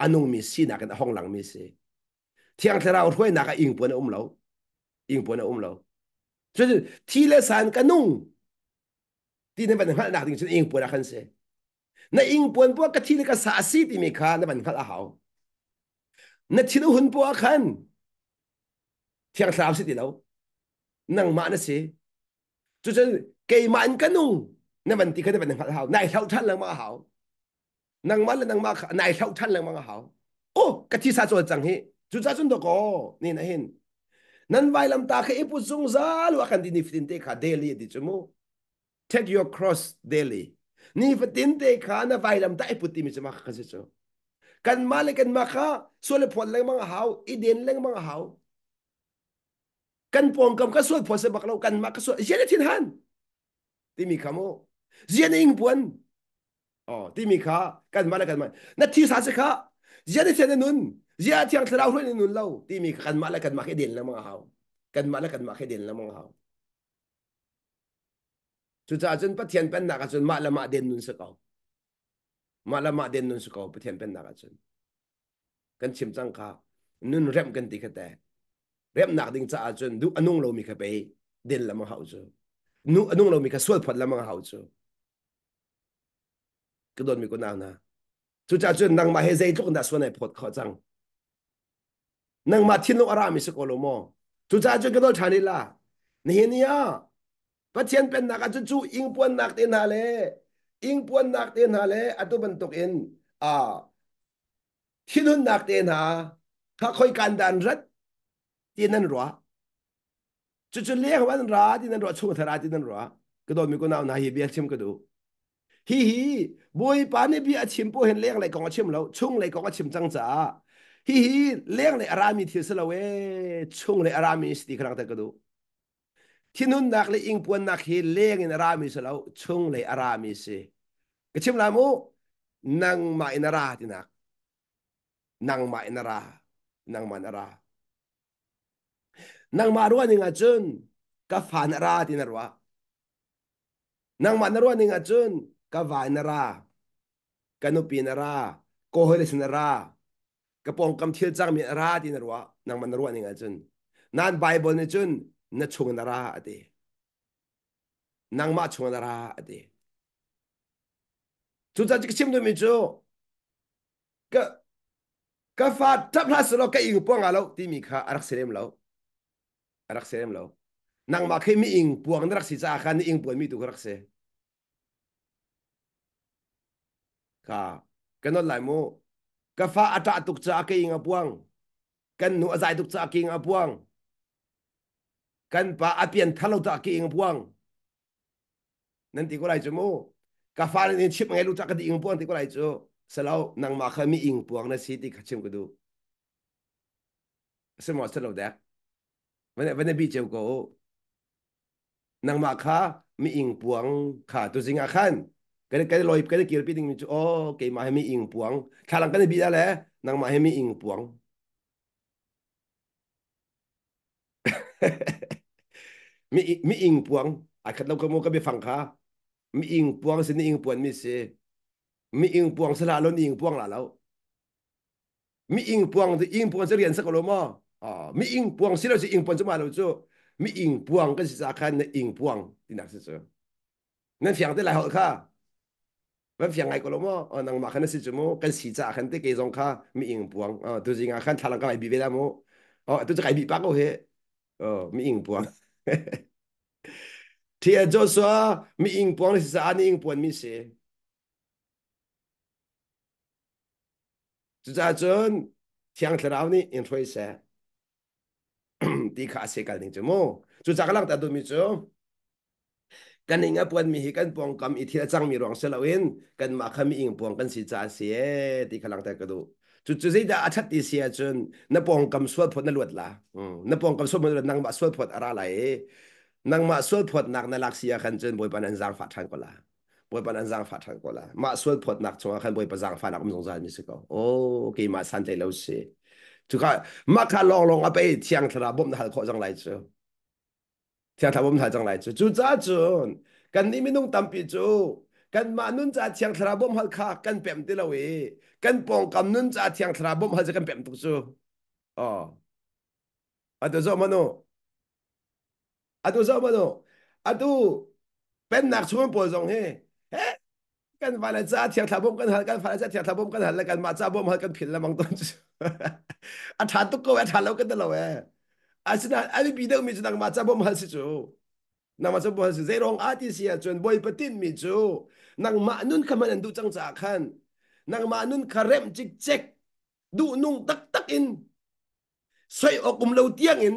อนุมิสีนักห้องหลังมิสีเที่ยงเทราอุ้วยนักอิงปวนอุ้มเราอิงปวนอุ้มเราจะนที่เลสานกันนุ่งที่่นบนรทัดหนักดึงฉันอิงปวนอาคันเสในอิงปวนพวกกะที่เลกสาสีที่มีคาในบรรทัดอาหาวนัทินหุ่นปัวขันเทียงสามสิบเดียวนั่งมาเนี่ยสิจู่จู่เกย์มันกันนู่นั่นวันที่เขาจะเป็นหัวหานายเท่าท่นแร้มาหานั่งมาเล้นั่งมานายเท่าท่านแร้มาหาโอ้กะที่สาจวดจังเฮจู่จู่จุดก็นี่นะเห็นนั่นไว้ลำตาเขาอีพุซุงซาลว่ากันดีนี่ฟินเตค่ะเดลี่ดิจมู take your cross daily นี่ฟินเตค่ะนั่นไว้ลำตาอีพุติมิจมาขึ้นสิจูกันมาเลยกันมาข้าส่วนเลยผลเลยมังหาวอีเดนเลยมังหาวกันปองกำก็ส่วนผลสมบัติเรากันมาก็ส่วนเจนทินฮันที่มีคำว่าเจนอิงปวนอ๋อที่มีข้ากันมาเลยกันมานาทีสามสิบข้าเจนเทียนนุนเจนเทียงเราเรื่องนุนเราที่มีกันมาเลยกันมาแค่เดนเลยมังหาวกันมาเลยกันมาแค่เดนเลยมังหาวจุดจ้าจนพัฒน์เทียนเป็นหนักจนมาละมาเดนนุนสกาวมาละมาเดินนุ่นสกอปเทียนเป็นนักจนกันชิมจังค่ะนุ่นเร็มกันตีกันแต่เร็มหนักดิ่งจะอาจนดูอนุ่งเรามีกระเปเดินละมังเฮาจูนูอนุ่งเรามีกระสวดผลละมังเฮาจูก็โดนมีกูนาวนะจุจ้าจนนั่งมาเฮเซจุกนด่าส่วนไหนผลขอจังนั่งมาทิ้งลูกอารามิสกอลโมจุจ้าจนก็โดนชานิลานี่เนี่ยปะเทียนเป็นนักจูจูอิงปวนนักเดนาเลยอิงปวนนักเตนหาเลอตุบันตกเอ็นอ่าที่นุนนักเตนหาถ้าคอยการดันรัดที่นั่นรัวจุดจุเลี้ยงวันรัวที่นั่นรัวชุ่มทราที่นั่นรัวก็โดนมีคนเอาหน้าเฮีเบียชิมก็ดูฮีฮีบุยปานี่บีอาชิมปูเห็นเลี้ยงอะไรกองอาชิมแล้วชุ่งอะไรกองอาชิมจังจ๋าฮีฮีเลี้ยงเลยอารามีทิศลาเวชุ่งเลยอารามีสติครั้งแต่ก็ดูที่นุนนักเลยอิงปวนนักเฮีเลี้ยงอินารามีสแลาวชุ่งเลยอารามีสิ Itsimula mo nang mainara, tinak. Nang mainara, nang manara. Nang maruan ni nga chun, ka fanara tinarwa. Nang manarwa ni nga chun, ka vanara. Kanupinara, koheles nara. Kapong kamthil chang minara tinarwa. Nang manarwa ni nga chun. Nan Bible ni chun, na chung nara ate. Nang ma chung nara ate. chúng ta chỉ chim đôi mình chú cái cái phát chấp là sự lo cái yêu buông à lâu thì mình khá arak xem lâu arak xem lâu nàng mà khi mình in buông nó sẽ ra khăn in buông mình tụ arak xem cả cái nó lại mô cái phát ở trạ tục trạ cái in buông cái nụ dài tục trạ cái in buông cái bà ở biển thằng lâu trạ cái in buông nên thì có lại chú mô กาฟานี่ชิมไงลูกจักกดีอิงปวงติ่ก็ไรจู่สลาวนางมาเขมีอิงปวงนะสิติขจิมก็ดูสมอสลาวเด็กวันนี้วันนี้บีเจ้าก็นางมาค้ามีอิงปวงข่ะตัวสิงห์ขันก็ได้ก็ไลอยก็ได้เกี่ยวปีนึงจู่โอเกี่ยมาเหมีอิงปวงข้าหลังก็ได้บีได้แล้วนางมาเหมีอิงปวงมีมีอิงปวงอาจจะเราก็มัวกั็ไปฟังค้ามีอิงปวงสินอิงปวนมีเสมีอิงปวงสละล้นอิงปวงละแล้วมีอิงปวงอิงปวงจะเรียนสักโลมออ๋อมีอิงปวงสิเราจะอิงปวงจะมาเราจะมีอิงปวงก็จะสาขาในอิงปวงที่นักศึกษานั่นเสียงได้หลายหัวข้าว่าเสียงไงก็โลมออ๋อนังมาขันสิจมูกันสิจ่าขันกี่เกยงค่ามีอิงปวงอ๋อตัวจริงอขันทารังก็ไอบีบวลาโมอ๋อตัวจะไอบีบปากโอเฮอ๋อมีอิงปวงที่อาจาสัวมีอิงปวงสิานี่อิงปวนมีเสจุดอาจารยที่อังเทราวนี่อินทรีเสตีข้าศึกันหนึ่จมูจุดจากลังแต่ดูมิจูกันอิงปวนมีกันปวงกรรมอิทธิจังมีรองเสลาเวนกันมาขมีอิงปวงกันสิจ้าเสียตีข้าลังแต่กระดู จุดจุดที่ดาอาชัดตีเสียจนนับปองกำสวดพดนลวดละนับปองกำสวดมันนังบาสวดพดอะไรนังมาสวดพดนักนลักเสียขันจนบอยปันอันสังฟัดทันก็ละบอยปันอันสังฟัดทันก็ละมาสวดพดนักชงขันบอยปันสังฟัดนักมันสงสารมิสก็โอ้กี่มาสันใจลูกศิียทุกข์มาคาลองลองอ่ะไปเทียงทราบมทะาะขอจังไรเจ้าเทียงทราบมนะจังไรเจ้จูจ้าจุนกันนี้ไม่นุ่งตัำปีจูกันมานุนจ้าเทียงทราบมหัลคากันเปี่ยมติละเวกันปองกำนุนจ้าเทียงทราบมหัลจะกันเปี่ยมตุกจูอ๋ออันเดี๋ยวจะมานโนอะตั d u zamano adu เป็นนักชุมนุมปวดสองเฮเฮ้กันฝายละจาเทียบทับบมกันหันกันฝายละจาเทียบทับบมกันหันแล้วกันมาจ้าบมหันกันผิดแล้วมังต้นอัฐานตุกโกแวฐานแล้วกันตลอดเวอะสินะอันนี้ปีเดียวมีจนังมาจ้าบมหันสิจูนางมาจ้าบมหันสิเจรองอาทิเสียจนบอยปตินมีจูนางมานุ่นขมันดูจังจากันนางมานุ่นคาเร็มจิกเจ็กดูนุ่งตักตักอินใส่ออกกุมเลวเตียงอิน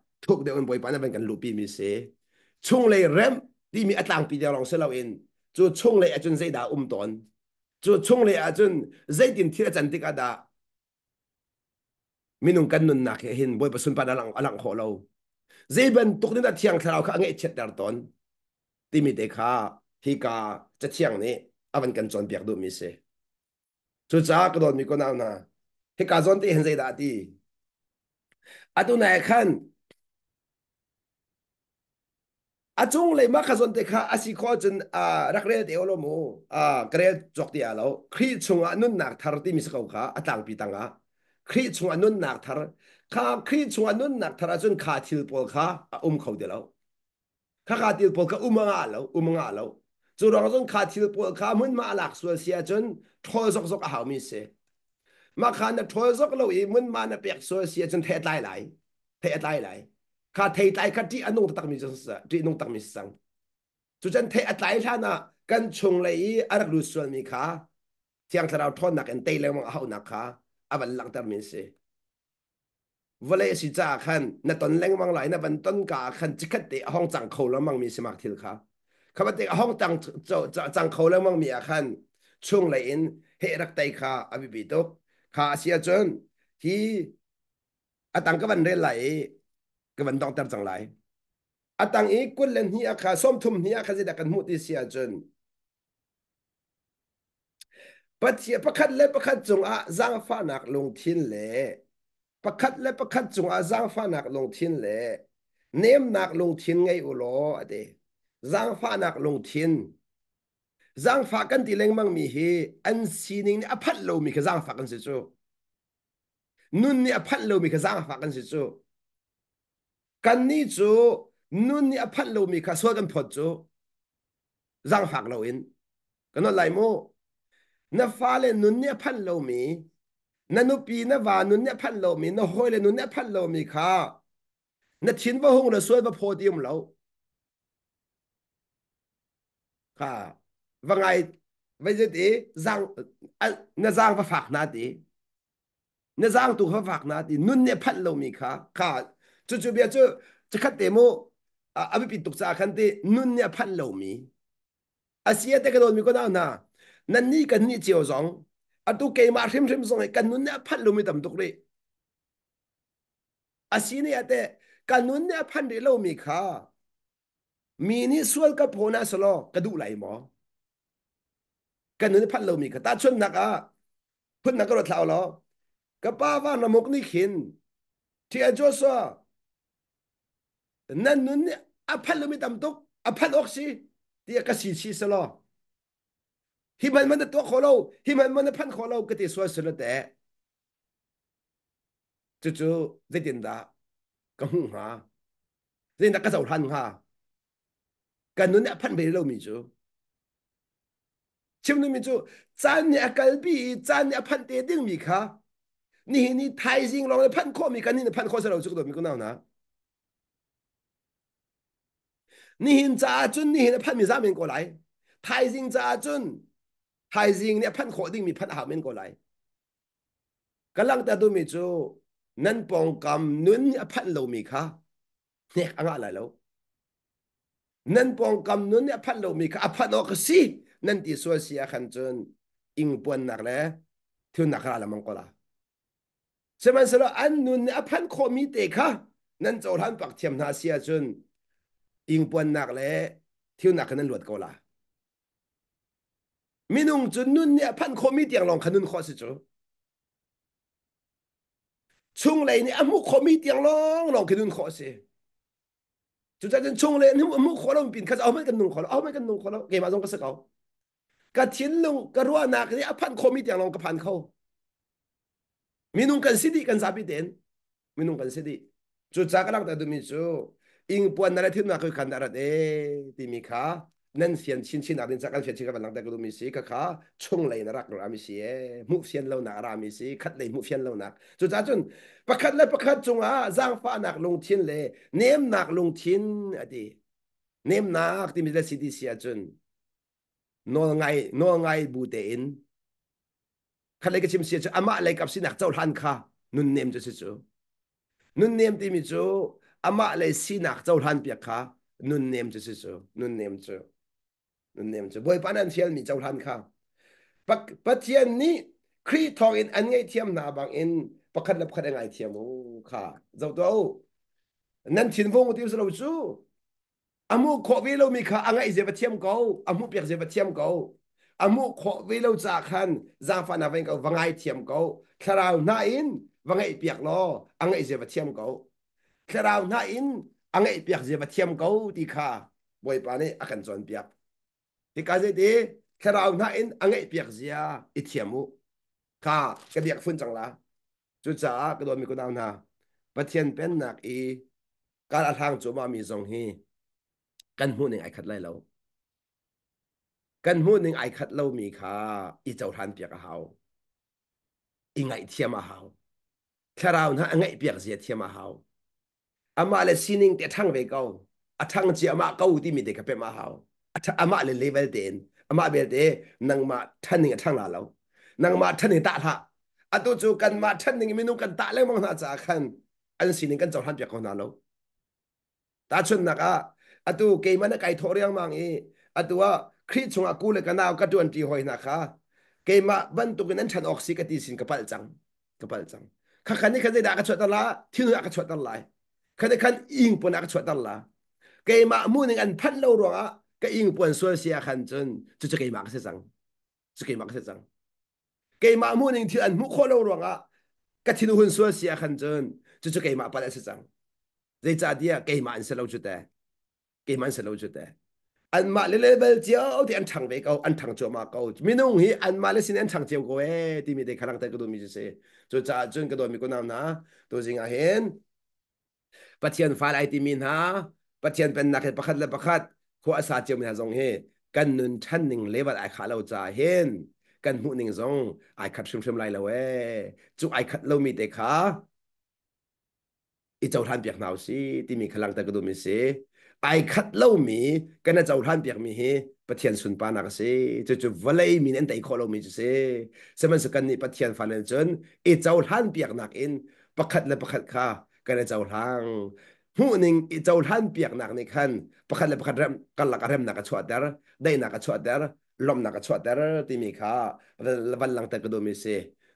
ทุกเดือนบ่อยปานนั้นกันลูปีมีเสชงเลยเริ่มที่มีอัตังปีเดียวลองเสลราเองจู่ชงเลยอาจนใจด่าอุ้มตอนจู่ชงเลยอาจนใจดินที่อาจารย์ติกาดามินุงกันนุนนักเห็นบ่อยประสุนปานอลังอลังขอเราใจเป็นตุกนี่ตาเทียงเราข้างเงยเช็ดดาตอน ที่มีเด็กข้าฮิกาจะเทียงนี่อาวันกันจนเปียกดูมีเสจู่จ้ากระโดดมีก็น่าหนาฮิกาจนที่เห็นใจดาที่อตุนัยขันอาจงเลยมาขจนเด็กข้าอาศิข้อจนอ่ารักเรียนเดียวลมูอ่ากรียจกเดียแล้วครีชงอันุนนักทารที่มิสเขาข้าอาตังปีตังอ่ะครีชงอันุนนักทารข้าครีชงอันุนนักทารจนขาทิลปอลข้าอุ้มเขาเดียวข้าขาทิลปอลข้าอุ้มงาแล้วอุ้มงาแล้วจู่เราจนขาทิลปอลข้ามันมาหลักส่วนเสียจนทอยซกซกอาหามีเสมาขานทอยซกเราอีมันมาเนี่ยเปียกส่วนเสียจนเทะไล่ไหลเทะไล่ไหลข้าเทไตขัดที่อนุตักมิจังสะทีนุตักมิสังจุจันเทอไตท่านะกันชงเลยอารักลุส่วนมีขาเที่ยงสาวทอนนักเอ็นเตยเลยมังเอาหนักขาอวันลลังตักมิสิวันเลยสิจ้าขันนัดตอนเล่งมังไหลนัดนันต้นกาขันจิกเตะห้องจังเขาแล้วมังมีสมักทิลขาคำว่าเตะห้องจังจังจังเขาแล้วมังมีอาขันชงเลยอินเฮรักไตขาอวิบิดกขาเสียจนที่อาตังก็บันเรไหล gewen dat der zong lei. A dan e kullen hi a somtum hi a se kan mod si jën. Bat hier bekat le bekatzung a sang fa nach lung tin le. Bakat le bekatzung a sang fa nach lung tin le. Neem nach lung tin ngei u lo a de. Sang fa nach lung tin. Sang fa gan di leng mang mi he an si ning a pat lo mi ka sang fa gan si zu. Nun ni a pat lo mi ka sang fa gan si zu. กันนี่จูนุ่นนี่อภัตโลมีข้าสวกันพอดจูร่างฝากเราอินกันนั่นไรโมนั่นฟ้าเลยนุ่นนี่อภัตโลมีนั่นนุปีนั่นวานุ่นนี่อภัตโลมีนั่นห้อยเลยนุ่นนี่อภัตโลมีข้านั่นชินว่าหงเราสวยว่าพอดีมเราข้าว่าไงไม่ใช่ตีร่างนั่นร่างว่าฝากนาตีนั่นร่างตัวเขาฝากนาตีนุ่นนี่อภัตโลมีข้าข้าจู่ๆเบียจู่จะขัดเตมุอาบิปิตุกซาขันตินุ่นเนี่ยพันเหลามีอาเซียแต่กระโดดมีก็น่านานั่นนี่กันนี่เจียวสองอาตุเกมาริมริมสองไอ้กันนุ่นเนี่ยพันเหลามีต่ำตุกเลยอาเซียเนี่ยแต่กันนุ่นเนี่ยพันเดหลามีขามีนี่ส่วนกับโพน่าสโลกระดูไหลหมอกันนุ่นเนี่ยพันเหลามีขาตาชนนักอ่ะพุ่นนักก็รถเท้าหรอกระป้าว่านมกนี่ขินที่อาจารย์ว่านั่นนู่นเนี่ยอภัลลุม่ตำตุกอภัลออกสิที่กสีชีสลอฮิมันมันตัวขอเราฮิมันมันพันขอเราก็ติสวยสุดแต่จู่จู่ได้ยินดากังหาได้ดินดาก็จะทันฮะกันนู่นเนี่ยพันไปเรามีจู่ชิมนู่นมิจูจานเนี่ยกัลปีจานเนี่ยพันเตดิ้งมีค่ะนี่นี่ไทยจริงลองเลยพันข้อมีกันนี่พันข้อสลับจุดตัวมีก็น่าหนะ你现在准，你现在判面上面过来，泰兴在准，泰兴你判火定你判后面过来，กำลังแต่ดูมีจูนั่นปองกำนุ่นพันโลมีค่ะเนี่ยอะไรแล้วนั่นปองกำนุ่นพันโลมีค่ะพันออกินั่นที่ส่วเสียขันจนอิงปวนนักแล้ที่นักราละมังกลาสมัยสละอันนุ่นพันโคมีเตค่ะนั่นจะทันปักเทียมนาเสียจนอิงปนนักเลยเทิวนักขนันลวดก็ละมินุงจุนนุนเนี่ยพันคมีเตียงลองขนุนขอสิจูชุงเลยเนี่ยมุขมีเตียงลองลองขนุนขอสิจุดจัะจนชุงเลยนี่มุขอเลงปินขจะเอาไม่กันนุงขอเราเอาไม่กันนุงขอแล้วเกมารงกั็สกาวกระทิ้นลงกระรัวนักเนี่ยพันคมีเตียงลองกระพันเขามินุงกันสิดีกันสาบิเดนมินุงกันสิดีจุดจักรลังแต่ดูมิจูอิงปวนนั่นแหละที่นันคุยกันอะไรเอ๊ที่มีค่ะนั่นเสียนชินชินอาดินสักกันเสียนชินกับหลังแต่ก็ดูมีสิก็ค่ะชงเลยนะรักรามีสิเอมุกเสียนเรานนกรามีสิขัดเลยมุกเสียนเราหนักจุดจ้าจนประคัดเลยประคัดจงอ่ะจ้างฟ้าหนักลงทิ้นเลย เนมหนักลงทิ้นอดีเนมหนักที่มีเลสิดีเสียจุนนอนไงนอนไงบูเตอินคัดเลยก็ชิมเสียจนอามาเลยกับสินักเจ้าทันข่ะนุนเนมจุสิจุนุนเนมที่มีจูอามาเลยสินักเจ้าทันเปียกขานุ่นเนมจะซู้อซ้นุ่นเนมจะนุ่นเนมจะบ่อยปานันเทียนมีเจ้าทันข้าปักปัจเจียนนี้ครีทองอินอันไงเทียมนาบางอินปักขันรับขันไงเทียมโอ้ข้าเจ้าตัวนั่นทิ้งฟงที่เราซื้อามูขวิโลมีข้าอันไงเจียบเทียมเก่าอามูเปียกเสียบเทียมเก่าอามูขวิโลจากขันจากฟันอะไรเก่าวังไงเทียมเก่าคราวน้าอินวังไงเปียกล้ออันไงเจียบเทียมเก่า kherau na in angai piak je thiam ko ti kha boy pa ne akan chon piak ti ka je ti kherau na in angai piak zia i thiamu kha ka diak phun chang la chu cha ka do mi ko na pathian pen nak i ka la thang chu ma mi zong hi kan mu ning ai khat lai lo kan mu ning ai khat lo mi kha i chau than piak a hau i ngai thiam a hau kherau na angai piak zia thiam a hau อมาเลสิ่งนึงแต่ทั้งเวก้าอทั้งจีอมาเก้าที่มีเด็กเป็นมาหาอทอมาเลเลเวลเดนอมาเบลเดนังมาทัานหนึ่งทั้งหลายนังมาทัานหนึ่งตาทหาอัตุจูกันมาทัานหนึ่งมินุกันตาเล็กมองน้าจะขันอันสินิงกันจะหันไปคนนั้นแล้วตาชนนักอ่ะอตุเกยมันก็ไอทอเรียงมังอีออตัวคริสของอากูเลยก็น่าเอากระดูกที่หอยนะคะเกยมาบรนทุกนั้นฉันออกซิเกตีสินกับปัลจังกับปัลจังข้าขันนี้ข้าจะด่กระชวดตลาที่นู้นกระชวดตลาย kada kan ing pon ak chwa dalla kai ma mu ning an phan lo ro a ka ing pon so sia khan chen chu chu kai ma ka se chang chu kai ma ka se chang kai ma mu ning thi an mu kho lo ro a ka thin hun so sia khan chen chu chu kai ma pa se chang zai cha dia kai ma an se lo chu te kai ma an se lo chu te an ma le level ti o ti an thang ve ko an thang cho ma ko mi nong hi an ma le sin an thang cheu ko e ti mi de kharang ta ko do mi se chu cha chun ko do mi ko nam na to jing a hen ปัจเจียนฟ้าไอติมินฮะปัจเจียนเป็นนักประคัดและประคัดขวอาสาเจียวมินฮะทรงเฮกันนุนชั้นหนึ่งเลวัดไอขาเราจ่าเห็น กันหูหนึ่งทรงไอขัดชุมชุมไรเราเอจุไอขัดเรามีด็กขาอีเจ้าท่านเปียกหนาวสิที่มีขลังแต่กระดูมีสิไอขัดเร่ามี กันนะเจ้าท่านเปียกมีเฮประเทียนสุนปานักสิจุจุวัเลยมีนั่นแต่อีกคเรามีจุสิสมัยสกันนี่ประเทียนฟันเล่นจนอีเจ้าท่านเปียกหนักอินประคัดและประคัดข้ากันเจ้าทางหูนิงเจ้าท่างเปียกหนักในขันประคันเลยประคันเริ่มกันละกันเริ่มหนักกระชวดเดอร์ได้หนักกระชวดเดอร์ลมหนักกระชวดเดอร์ที่มีขาวันหลังแต่กระดูมีสิ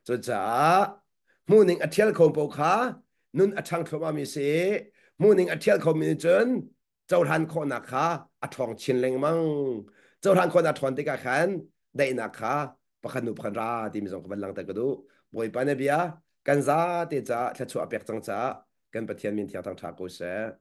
จู่จ้ามูนิงอัเทียลคงปูขานุนอัชังทวามีสิมูนิงอัเทียลคงมีจนเจ้าท่านคนหนักขาอัทองชินเลงมั่งเจ้าท่านคนอัทอนติกาขันได้หนักขาประคันนุประคันราที่มีสองวันหลังแต่กระดูป่วยปานเบียกันซาเตจ้าชัชวเปียกจังจ้า跟不天命天堂查故事。